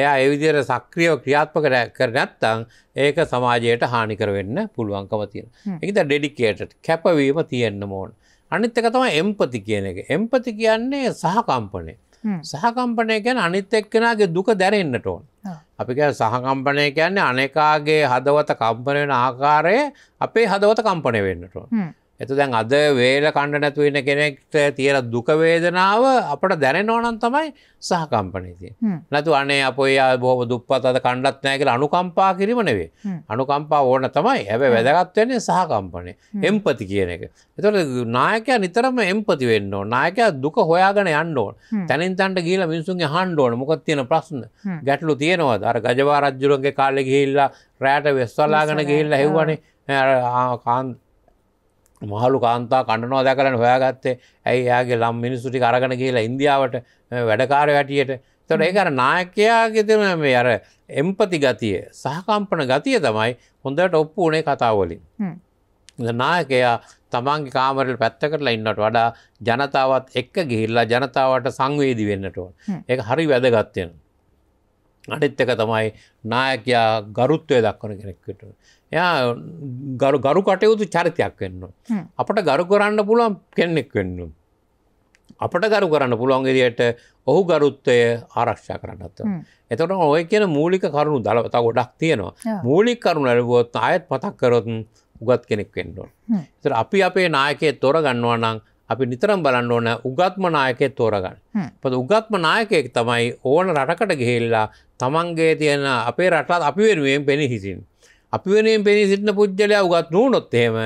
S2: එයා ඒවිදිර සක්‍රියෝ ක්‍රියාත්මක කර නැත්තං ඒක සමාජයට හානිකරවෙන්න පුළුවන්කම තියෙන එකත ඩෙඩිකේට කැපවීම තියෙන්න්න මෝන් අනිත් එක තම එම්පති කියන එක එම්පති කියන්නේ සහකම්පනය සහකම්පනය ගැන අනිත් එක්කෙනගේ දුක දැරෙන්න්නට ඕන්. අපික සහකම්පනය කියන්නේ අනෙකාගේ හදවත කම්පනයන ආකාරය අපේ හදවත කම්පනය වෙන්නට ඕන්. එත දැන් අද වේල කණ්ඩ නැතු වෙන කෙනෙක්ට තියෙන දුකවේදනාව අපට දැනෙනෝනම් තමයි සහකම්පනීතිය. නැතු අනේ අපේ බොහම දුප්පත් අද කණ්ඩත් නෑ කියලා අනුකම්පා කිරීම නෙවේ. අනුකම්පා ඕන තමයි ඇබ වැදගත්වන්නේ සහකම්පනය එම්පති කියන එක. එතට නායකයා නිතරම එම්පති වෙන්න නායකයා දුක හොයාගෙන යන්න ඕන තැනින් තන්ට ගීල මිනිසුන්ගේ හන්ඩ ඕන මොකක් තියෙන ප්‍රශ්න ගැටලු තියෙනවද අර ගජවා රජ්ජුරන්ගේ කාලෙ ගිහිල්ලා රෑට වෙස්වල්ලාගෙන ගිහිල්ලා හෙව්වනේ කාන්ත මහලු කාන්තා කණ්ඩනවා දැකලන හොයාගත්තේ ඇයි යාගේ ලම් මිනිස්සුටි අරගන කියලා ඉන්දියාවට වැඩකාර වැටියට තොට ඒ අර නායකයාගේ තින මේ අර එම්පති ගතිය සහකම්පන ගතිය තමයි හොඳට ඔප්පු උනේ කතාවලින්. නායකයා තමන්ගේ කාමරල් පැත්ත කරලා ඉන්නට වඩා ජනතාවත් එක්ක ගිහිල්ලා ජනතාවට සංවේදී වෙන්නට ඕන. ඒ හරි වැදගත්වෙනවා. අනිත්තක තමයි නායකයා ගරුත්වය දක්වන කෙනෙක්කට. එයා ගරු ගරු කටයුතු චරිතයක් වෙන්න. අපට ගරු කරන්න පුළුවන් කෙන්නෙක් වෙන්න. අපට ගරු කරන්න පුළුවන් ඉදියට ඔහු ගරුත්වය ආරක්ෂා කරන්නත්. එතකොට ඔය කියන මූලික කරුණු දලවතා ගොඩක් තියෙනවා. මූලික කරුණු ලැබුවොත් ආයෙත් මතක් කරොත් උගත් කෙනෙක් වෙන්න ඕන. ඒතර අපි අපේ නායකයෙක් තෝරගන්නවා නම් අපි නිතරම් බලන්න ඕන උගත්ම නායකෙත් තෝරගන්න. පද උගත්ම නායකයෙක් තමයි ඕන රටකට ගෙහිල්ලා තමන්ගේ තියෙන අපේ රටත් අපි වෙනුවෙන් පෙනි හිසින්. අපි වෙනුවෙන් පෙනී සිටින පුද්ගලයා උගත් නූනොත් එහෙම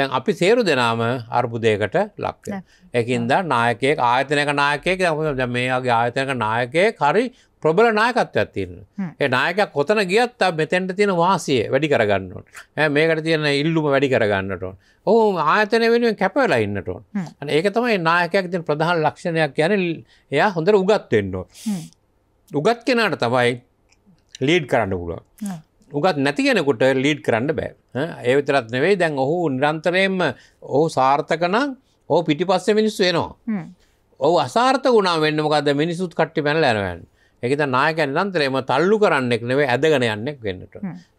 S2: දැන් අපි සේරු දෙනාම අර්බුදයකට ලක්ව. එකින්ද නායකෙක් ආයතනක නායකෙක් මේ වගේ ආයතනක නායකයෙක් හරි ප්‍රබල නායකත්වයක් තියන්න ඒ නායක කොතන ගියත් මෙතැන්ට තියෙන වාසිය වැඩි කරගන්නට මේකට තියෙන ඉල්ලුම වැඩි කරගන්නට ඔහු ආතන වෙනුවෙන් කැපවෙලා ඉන්නට ඒක තමයි නායකයක් තින ප්‍රධාන ලක්ෂණයක් යන එයා හොඳට උගත්වෙන්නෝ උගත් කෙනාට තමයි ලීඩ් කරන්න
S3: පුළුව
S2: උගත් නැති කෙනෙකුට ලීඩ් කරන්න බෑ ඒ විතරත් නෙවෙයි දැන් ඔහු නිරන්තරයෙන්ම ඔහු සාර්ථකනම් ඕ පිටිපස්ස මිනිස්සු වෙනවා ඔහු අසාර්ථ වුණා වෙන්නමකද මිනිසුත් කට්ටි පැනල ඇනවන්න එකත නායක නන්තරේම තල්ලු කරන්නෙක් නෙවේ ඇදගෙන යන්නෙක් වෙන්නට.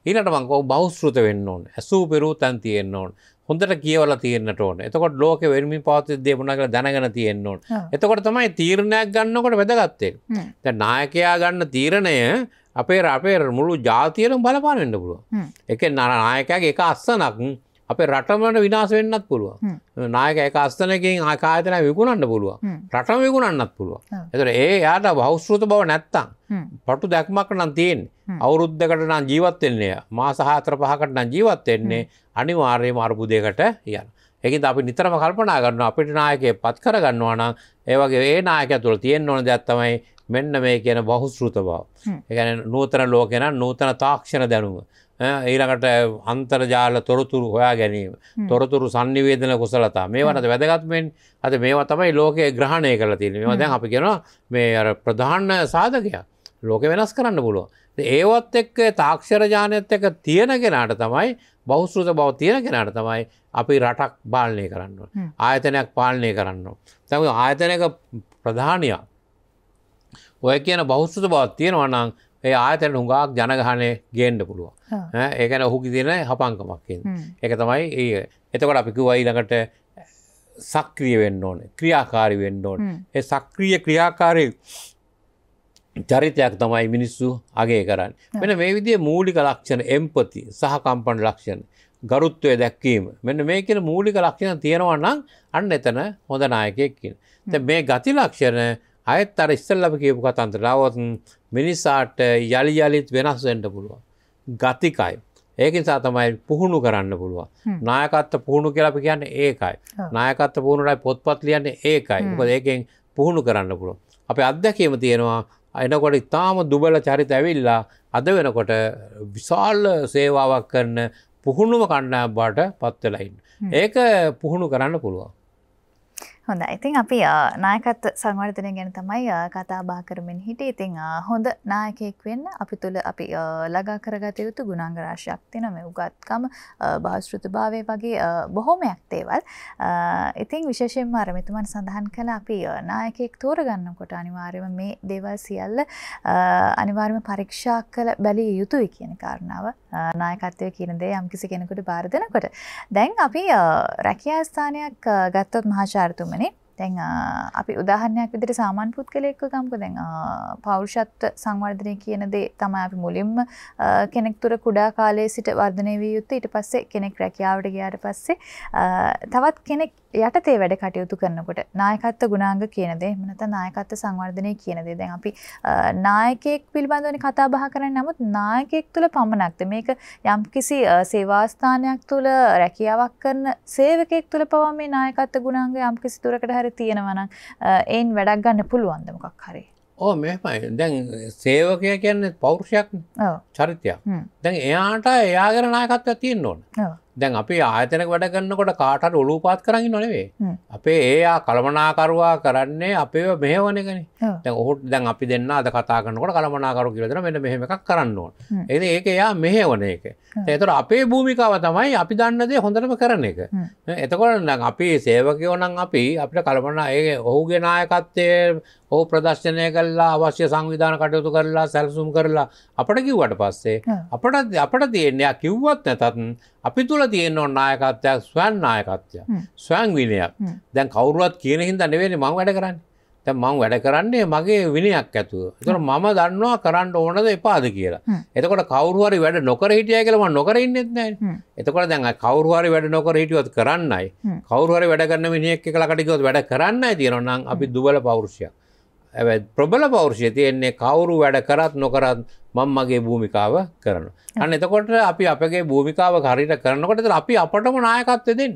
S2: ඊට මංකෝ බෞස්ෘත වෙන්න ඕන් ඇසූ පිරූ තැන් තියෙන්න්න ඕන් හොඳට කියවල තියන්නට ඕන එතකොට ලෝක වෙරමි පාති දෙමුණක දැනගෙන තියෙන්න්න ඕන් එතකොට තමයි තීරණයක් ගන්නකොට වැදගත්තේ. ද නායකයා ගන්න තීරණය අපේ අපේ මුළු ජාතියනම් බලපානෙන්න්න පුළුව. එක නර නායකගේ එක අස්සනක් අප රටමට විනාස වෙන්නත් පුළුව නායක එක අස්තනකින් ආකාතන විකුණන්න පුළුව රටම විකුණන්නත් පුළුව එතට ඒ යාට බෞස්ෘත බව නැත්තං පටු දැක්මක් නම් තියෙන් අවුරුද්ධකට නම් ජීවත්වෙන්නේ මාසාහතර පහකට නම් ජීවත්වෙන්නේ අනිවාර්ය මාර්බුදයකට යන්න එකත් අපි නිතරම කල්පනා කරන්න අපිට නායකය පත් කරගන්නවා නම් ඒවගේ ඒ නායක තුළ තියෙන් ඕන දැත්තමයි මෙන්න මේ කියන බහුස්ෘත බව එකන නූතන ලෝකෙන නූතන තාක්ෂණ දැනුව ඊළඟට අන්තර්ජාල තොරතුරු හොයා ගැනීම තොරතුරු සංනිවේදන කුසලතා මේ වනද වැදගත්මෙන් අද මේවා තමයි ලෝකයේ ග්‍රහණය කළ තියෙන මෙවා දැන් අපි කෙනවා මේ ප්‍රධාන්න සාධකයක් ලෝක වෙනස් කරන්න පුළුව ඒවත් එක්ක තාක්ෂරජානයත් එක තියෙන කෙනාට තමයි බෞස්ෘත බව තියෙන කෙනාට තමයි අපි රටක් බාලනය කරන්න ආයතනයක් පාලනය කරන්න තැ ආයතනක ප්‍රධානයක් ඔය කියන බෞස්ෘත බවත් තියෙනවනම් ඒ ආතන හුඟක් ජනගහනය ගේන්ඩ පුළුව ඒකන ඔහු කිදින හපංකමක්කින් එක තමයි ඒ එතකොට අපිකු වයිලඟට සක්‍රිය වෙන්න ඕන ක්‍රියාකාරි වෙන්න ඕන ඒ සක්‍රිය ක්‍රියාකාරය චරිතයක් තමයි මිනිස්සු අගේ කරන්න මෙන මේ විදිේ මූලික ලක්ෂණ එම්පති සහකම්පන් ලක්ෂණ ගරුත්වය දැක්වීම මෙන්න මේ කියන මූලික ලක්ෂණ තියෙනවා නම් අන්න එතන හොඳ නායකයක්කින් මේ ගති ලක්ෂණ අයත් අර ඉස්සල්ලප කියපු කතන්තරාවත් මිනිස්සාට යළි යලිත් වෙනස් වෙන්ඩ පුළුවන්. ගතිකයි. ඒකනිසා තමයි පුහුණු කරන්න පුළුවන් නායකත්ත පුහුණු කියලප කියන්න ඒකයි. නායකත්ත පුහුණුටයි පොත්පත් ලියන්න ඒකයි මොකද ඒකෙන් පුහුණු කරන්න පුළුව. අපේ අත්දැකීම තියෙනවා එනකොට ඉතාම දුබල චරිත ඇවිල්ලා අද වෙනකොට විශාල් සේවාවක් කරන පුහුණුව කණ්ඩාම් බාට පත්වෙලයින්න. ඒක පුහුණු කරන්න පුළුවන්.
S1: හොඳ ඉතින් අපි නායකත් සංවර්ධනය ගැන තමයි කතා බාකරමින් හිට ඉතිං හොඳ නායකෙක් වෙන්න අපි තුළ අපි ලගා කරගත යුතු ගුණංගරාශයක් තින මේ උගත්කම භාස්ෘතු භාවය වගේ බොහොමයක් තේවල් ඉතින් විශේෂෙන් අරමිතුමන් සඳහන් කළ අපි නායකෙක් තෝරගන්න කොට අනිවාර්යම මේ දේවල් සියල්ල අනිවාර්ම පරීක්ෂා කළ බැලිය යුතුයි කියන කාරණාව නායකත්වය කියනදේ යම්කිසි කෙනෙකුට බාරධනකොට දැන් අපි රැකයා ස්ථානයක් ගත්තොත් මහාචාර්තුමෙන් තියෙනවානේ තැන් අපි උදාහරණයක් විදිට සාමාන් පුද් කලෙක්ව ගම්ක දැන් පෞරුෂත්ව සංවර්ධනය කියනදේ තම අපි මුලින්ම කෙනෙක් තුර කුඩා කාලේ සිට වර්ධනය විය යුත්ත ඉට පස්සේ කෙනෙක් රැකියාවට ගයාට පස්සේ තවත් කෙනෙක් යටතේ වැඩ කටයුතු කරනකොට නායකත්ව ගුණාංග කියනද මනත නායකත්ව සංවර්ධනය කියනදේ දැන් අපි නායකෙක් පිළිබඳවනි කතා බහ කරන නමුත් නායකෙක් තුළ පමණක්ද මේක යම් කිසි සේවාස්ථානයක් තුළ රැකියාවක් කරන සේවකෙක් තුළ පවා මේ නායකත්ව ගුණාංග යම් කිසි තුරකට හරි තියෙනවනම් එයින් වැඩක් ගන්න පුළුවන්ද මොකක් හරි
S2: ඕ මෙමයි දැන් සේවකය කියන්නේ පෞරුෂයක් චරිතයක් දැන් එයාට එයාගෙන නායකත්ව තියෙන් ඕන දැන් අපි ආයතනක වැඩ කරන්නකොට කාටට ඔලුපාත් කරන්න නොනවේ අපේ ඒයා කළමනාකරවා කරන්නේ අපේ මෙහවනගෙන ඔහුට දැන් අපි දෙන්න අද කතා කනකොට කළමනාකරු කියලදර මෙට මෙහෙම එකක් කරන්නවා එද ඒක එයා මෙහෙවන එක ඒතර අපේ භූමිකාව තමයි අපි දන්නදේ හොඳටම කරන එක එතකොට අපි සේවකයෝනම් අපි අපිට කළපනා ඒ ඔහුගේ නායකත්තේ ඔහු ප්‍රදර්ශනය කල්ලා අවශ්‍ය සංවිධාන කටයුතු කරලා සැල්සුම් කරලා අපට කිව්වට පස්සේ අපට අපට තියෙන්නේයා කිව්වත් නැතත් අපි තුළ තියෙන්න ඕන නායකත්වයක් ස්වයන් නායකත්වය ස්වයන් විනයක් දැන් කවරුවත් කියන හිද නෙවෙනි මං වැඩ කරන්න තැ මං වැඩ කරන්නේ මගේ විනයක් ඇතුව තර මම දන්නවා කරන්න ඕනද එපාද කියලා එතකොට කවරුවරි වැඩ නොකර හිටිය කියලම නොකරඉන්නෙත්න එතකොට දැන් කවරුවරි වැඩ නොකර හිටියොත් කරන්නයි කවරුවරි වැඩගන්න විනිියක් කලකටිකොත් වැඩ කරන්න තියෙනනම් අපි දුවල පෞරුෂයක් ඇ ප්‍රබල පෞරුෂය තියෙන්නේ කවුරු වැඩ කරත් නොකරත් මං මගේ භූමිකාව කරන. අන්න එතකොට අපි අපගේ භූමිකාව හරිට කරනකොට අපි අපටම නායකත්වයදෙන්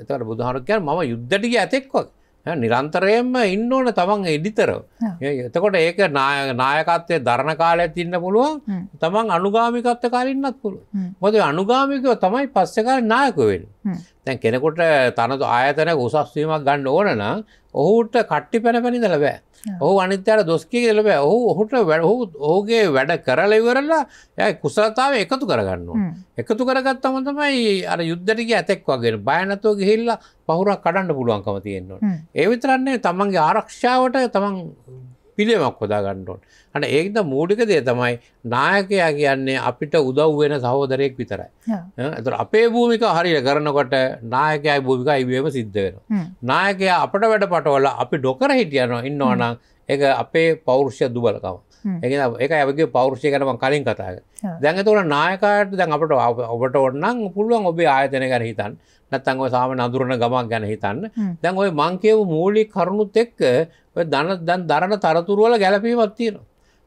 S2: එතට බුදුහරකයන් මම යුද්ධටික ඇතෙක්වක් නිරන්තරයෙන්ම ඉන්න ඕන තමන් එඩිතරව. එතකොට ඒක නායකත්වය ධරණ කාලයක් ඉන්න පුළුවන් තමන් අනුගාමිකත්ව කාලින්නත් පුළුව. මොද අනුගාමිකව තමයි පස්සකාල නායකවෙන්. තැන් කෙනෙකොට තනතු ආයතනක උසස්වීමක් ගන්න ඕනන ඔහුට කට්ටි පැන පැනිදල බෑ. ඔහු අනිත්‍යයට දොස්කී ලබ ඔහු ඔහුට වැඩහු ඕගේ වැඩ කරලඉවරලා යයි කුසලතාව එකතු කරගන්න. Hmm. එකතු කරගත් අමතමයි අර යුද්ධටික ඇතෙක් වගේ බයනතෝ ගිහිල්ලා පහුරක් කඩන්න පුළුවන්කම තියෙන්නවා. Hmm. ඒවිතරන්නේ තමන්ගේ ආරක්ෂාවට තමන් පිළියමක් හොදා ගණ්ඩෝන් අන ඒක්ද මූඩික දේ තමයි නායකයා කියන්නේ අපිට උදව් වෙන සහෝදරයෙක් විතරයි ඇතුර අපේ භූමික හරිය කරනකොට නායකයයි භූමික ඉවම සිද්ධ වෙන නායකයා අපට වැඩ පටවල අපි ඩොකර හිටියනවා ඉන්නවනම් ඒ අපේ පෞරුෂ්‍ය දුබලකව ඒ එක ඇගේ පෞරුෂය කරම කලින් කතාග දැඟ තුළ නායකාට දැන් අපට ඔබට ඔන්නන් පුළුවන් ඔබේ ආයතන කර හිතන් නැත්තන් ඔය සාමන අඳුරන ගමක් ගැන හිතන්න දැන් ඔය මංකේව මූලික් කරුණුත් එක්ක දන දැන් දරන තරතුරුවල ගැලපීමක් තියෙනවා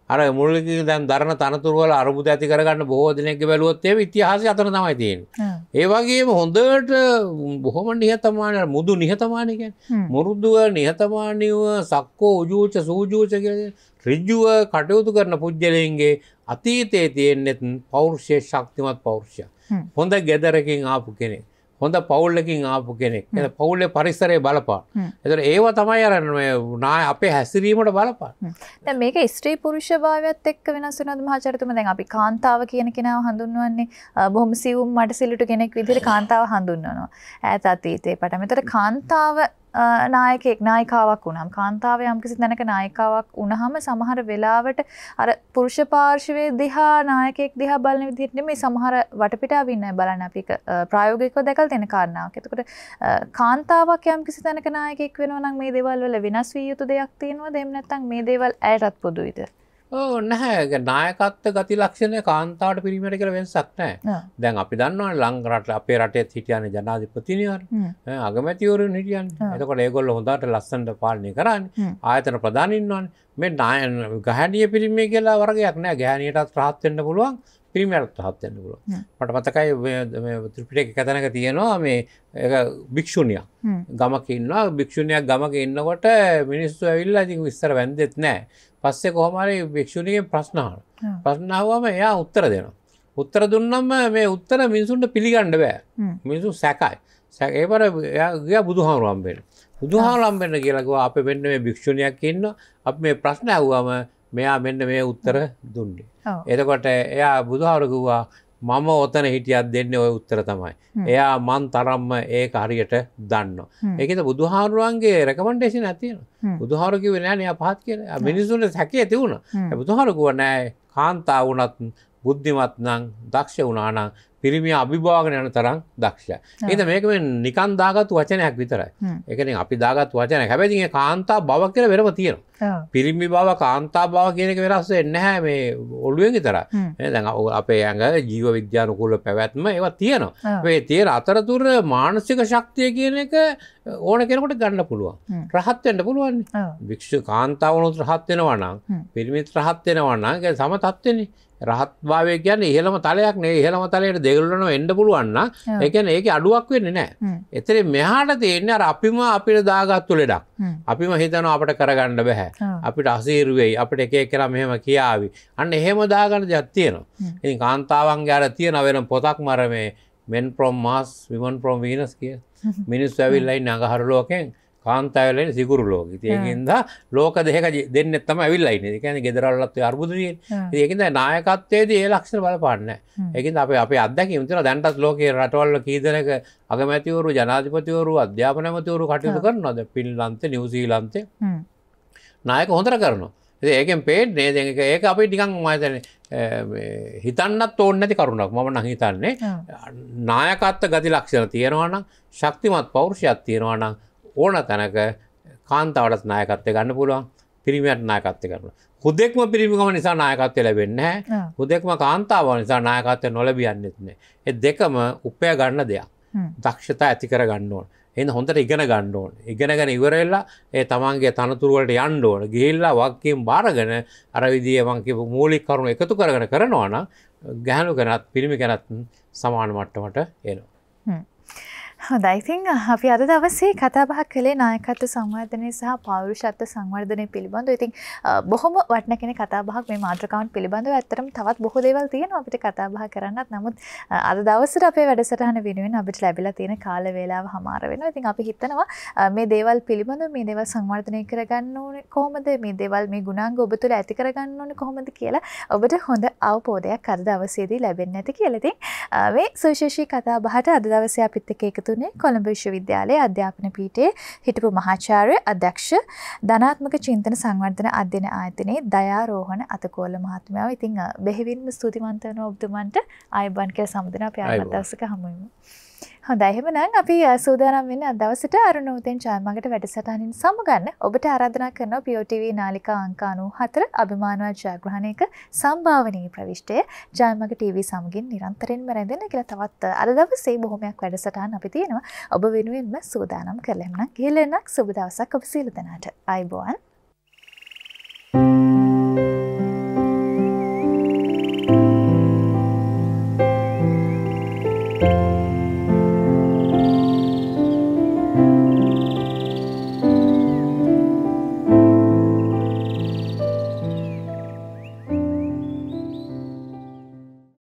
S2: අර මුලික දැන් දරන තනතුරුවල අරබුද ඇති කරගන්න බොහෝ දෙනෙක් බැලුවොත් ඒ ඉතිහාසය අතර තමයි තියෙන්නේ. ඒ වගේම හොඳට බොහොම නිහතමානී මුදු නිහතමානී කියන්නේ මුරුදුව නිහතමානීව සක්කෝ උජූච සූජූච කියලා ඍජුව කටයුතු කරන පුජ්‍යලයන්ගේ අතීතයේ තියෙනෙත් පෞරුෂයේ ශක්තිමත් පෞරුෂය. හොඳ gedarakin ආපු කෙනෙක්. හොඳ පවුල්ලකින් ආපු කෙනෙක් එ පවුල්ල පරිස්සරේ බලපා එතට ඒව තමයි අරන්න නා අපේ හැසිරීමට බලපා
S1: මේක ස්ත්‍රී පුරුෂභාවත් එක් වෙනස්සුනද මහචරතුම දැන් අපි කාන්තාව කියන කෙනාව හඳුන්වන්නේ බොහම සිවුම් මට සිල්ලට කෙනෙක් විදිර කාන්තාව හඳුන්වනවා ඇත අතීතේ පටමතට කාන්තාව නායකෙක් නායිකාවක් වුණම් කාන්තාව යම්කිසි දැනක නායිකාවක් වුණහම සමහර වෙලාවට අර පුරුෂ පාර්ශවයේ දිහා නායකෙක් දිහා බලන විදිහට නෙමෙයි සමහර වටපිටාවින් බලන්න අපි ප්‍රායෝගිකව දැකලා තියෙන කාරණාවක්. එතකොට කාන්තාවක් යම්කිසි දැනක නායකෙක් වෙනවා නම් මේ දේවල් වල වෙනස් විය යුතු දෙයක් තියෙනවද? එහෙම නැත්නම් මේ දේවල් ඇයටත් පොදුයිද?
S2: නැහැ නායකත්ත ගති ලක්ෂණ කාන්තාවට පිරිමට කළ වෙනසක් නෑ දැන් අපි දන්නවා ලංකරට අපේ රටේ හිටියන ජනාධිපතිනයන් අගමැතිවරු නිටියන් එතකොට ඒගොල්ල හොඳට ලස්සන්ට පාලනය කරන්න ආයතන ප්‍රධානින්වන් මේ නායන ගහැනිය පිරිමේ කියලා වර්ගයක් නෑ ගෑනයටත් ප්‍රහත්වෙන්න්න පුළුවන් පිරිමටත් හත්වෙන්න්න
S3: පුළුව
S2: මට මතකයි ත්‍රිපිටක කතනක තියෙනවා මේ භික්‍ෂුණියක් ගමකින්නවා භික්‍ෂුණයක් ගමක ඉන්නකොට මිනිස්සු ඇවිල්ලා ඉතින් විස්තර වැන්දෙත් නෑ පස්සේ කොහමරි භික්‍ෂුණිගෙන් ප්‍රශ්නාව ප්‍රශ්නාවම එයා උත්තර දෙනවා. උත්තර දුන්නම්ම මේ උත්තර මිනිසුන්ට පිළිගණ්ඩ බෑ මිනිසු සැකයි සැකේපර ගිය බුදුහාරුවම්බෙන් බුදුහාරම්බෙන්න්න කියලකව අප මෙන්න මේ භික්‍ෂණයක් ඉන්න අප මේ ප්‍රශ්න ඇව්වාම මෙයා මෙන්න මේ උත්තර දුන්නේ. එතකොට එයා බුදුහාරකුවා මම ඔතන හිටියත් දෙන්න ඔය උත්තර තමයි. එයා මන් තරම්ම ඒක හරියට දන්න. ඒකෙත බුදුහාරුවන්ගේ රැකමන්ටේසින් ඇතියෙන බුදුහාරකිව නෑන පහත් කිය මිනිසුන්ට හැකිය ඇති වුණ බුදුහාරකුව නෑ කාන්තා වනත් බුද්ධිමත් නං දක්ෂ වුණනම් පිරිමි අභිභාගන යන තරම් දක්ෂ. එත මේක මේ නිකන් දාගත් වචනයක් විතරයි එකන අපි දාගත් වචන හැබැතිගේ කාන්තා බව කියර වෙරම තියෙන. පිරිමි බව කාන්තා බව කියනක වෙනස්ස එන්නහැ මේ ඔළුවෙන් තර දැ අපේ ඇඟ ජීව විද්‍යානකුල පැවැත්ම ඒව තියෙනවා. වේ තියෙන අතරතුර මානසික ශක්තිය කියන එක ඕන කෙනකට ගන්න පුළුවන් රහත්වෙන්ට පුළුවන් භික්ෂ කාන්තාවනුත් රහත්වෙනවනම් පිරිමිත් රහත්වෙනවන්නගේ සම තත්වෙන්නේ රහත්භාවය කියන්න ඉහළම තලයක් නේ ඉහළම තලයට දෙගලන එන්ඩ පුළුවන්න එකන ඒක අඩුවක් වෙන්න නෑ එතරේ මෙහාට තියෙන්නේ අර අපිම අපිට දාගත්තු ලෙඩක් අපිම හිතන අපට කරගණ්ඩ බැහැ අපිට අසීරුවෙයි අපට එක කර මෙහෙම කියාවි අන්න එහෙම දාගන්න ජත්තියනවා ඉති කාන්තාවන්ගේ අර තියෙන වෙන පොතක් මරමේ මෙන් ප්‍රොම් මාස් විමන් ප්‍රොම් වීනස් කිය මිනිස් ඇවිල්ලයි නඟහරලෝකෙන් කාන්තවලෙන් සිකුරු ලෝක තියකින්ද ලෝක දෙක දෙන්න තම විල්ලයින එකන ගෙදරල්ලත් අර්බුදුවෙන් ඒකද නායකත්වේද ඒ ලක්ෂණ බලපන්න එකින් අප අප අදැක ඉතර දැන්ටත් ලෝකයේ රටවල්ල කීදනක අගමැතිවරු ජනාධිපතිවරු අධ්‍යාපනමතිවරු කටයුතු කරනද පිල්ලන්ත නිවසීලන්තේ නායක හොඳර කරනවා ඒකෙන් පේට් නේ දෙක ඒක අපි ටිකන් මතන හිතන්නත් ඕන්න නැති කරුණක් මම නහිතන්නේ නායකත්ත ගති ලක්ෂණ තියෙනවනම් ශක්තිමත් පෞරුෂයක් තියෙනවනම් ඕන තැනක කාන්තාවටත් නායකත්ය ගන්න පුළුවන් පිරිමියට නායකත්ය කරන හුදෙක්ම පිරිමිකම නිසා නායකත්වය ලැබෙන්න හුදෙක්ම කාන්තාව නිසා නායකත්වය නොලබියන්නෙත්නේ එ දෙකම උපය ගන්න දෙයක් දක්ෂතා ඇති කර ගන්න ඕන එන්න හොඳට ඉගෙන ගන්න ඕන ඉගෙනගෙන ඉවරෙල්ලා ඒ තමන්ගේ තනතුරුවලට යන්න ඕන ගිහිල්ලා වක්කෙන් බාරගෙන අර විදිය මංකිපු මූලික කරුණු එකතු කරගෙන කරනවා නම් ගැහලු ගැනත් පිරිමි ගැනත් සමාන මට්ටමට එනවා.
S1: හොඳයිතිං අපි අද දවසේ කතාබහ කළේ නායකත්ව සංවර්ධනය සහ පෞරුෂත්ව සංවර්ධනය පිළිබඳ ඉතින් බොහොම වටන කෙන කතාබහක් මේ මාත්‍රකවන් පිළිබඳව ඇතරම් තවත් බොහෝ දේවල් තියෙන අපිට කතාබහ කරන්නත් නමුත් අද දවසට අපේ වැඩසටහන වෙනුවෙන් අපිට ලැබිලා තියෙන කාල වේලාව හමාර වෙන ඉතින් අපි හිතනවා මේ දේවල් පිළිබඳ මේ දේවල් සංවර්ධනය කරගන්න ඕනේ කොහොමද මේ දේවල් මේ ගුණාංග ඔබ තුළ ඇති කරගන්න ඕනේ කොහොමද කියලා ඔබට හොඳ අවබෝධයක් අද දවසේදී ලැබෙන්නේ නැති කියලා ඉතින් මේ සුවිශේෂී කතාබහට අද දවසේ අපිත් එක්ක එකතු පැවැත්වුණේ කොළඹ විශ්වවිද්‍යාලයේ අධ්‍යාපන පීඨයේ හිටපු මහාචාර්ය අධ්‍යක්ෂ ධනාත්මක චින්තන සංවර්ධන අධ්‍යන ආයතනයේ දයාරෝහණ අතකෝල මහත්මයාව. ඉතින් බෙහෙවින්ම ස්තුතිවන්ත වෙනවා ඔබතුමන්ට ආයබන් කියලා සමුදෙන අපි ආයෙත් දවසක හමු වෙමු. හොඳ එහෙමනම් අපි සූදානම් වෙන අදවසට අරුණූතෙන් ජයමගට වැඩසටහනින් සමගන්න ඔබට ආරාධනා කරන POTV නාලිකා අංක 94 අභිමානවත් ජයග්‍රහණයක සම්භාවනීය ප්‍රවිෂ්ටය ජයමග TV සමගින් නිරන්තරයෙන්ම රැඳෙන කියලා තවත් අද දවසේ බොහොමයක් වැඩසටහන් අපි තියෙනවා. ඔබ වෙනුවෙන්ම සූදානම් කරලා එමනම් ගිහලෙනක් සුබ දවසක් ඔබ සියලු දෙනාට. ආයිබෝන්.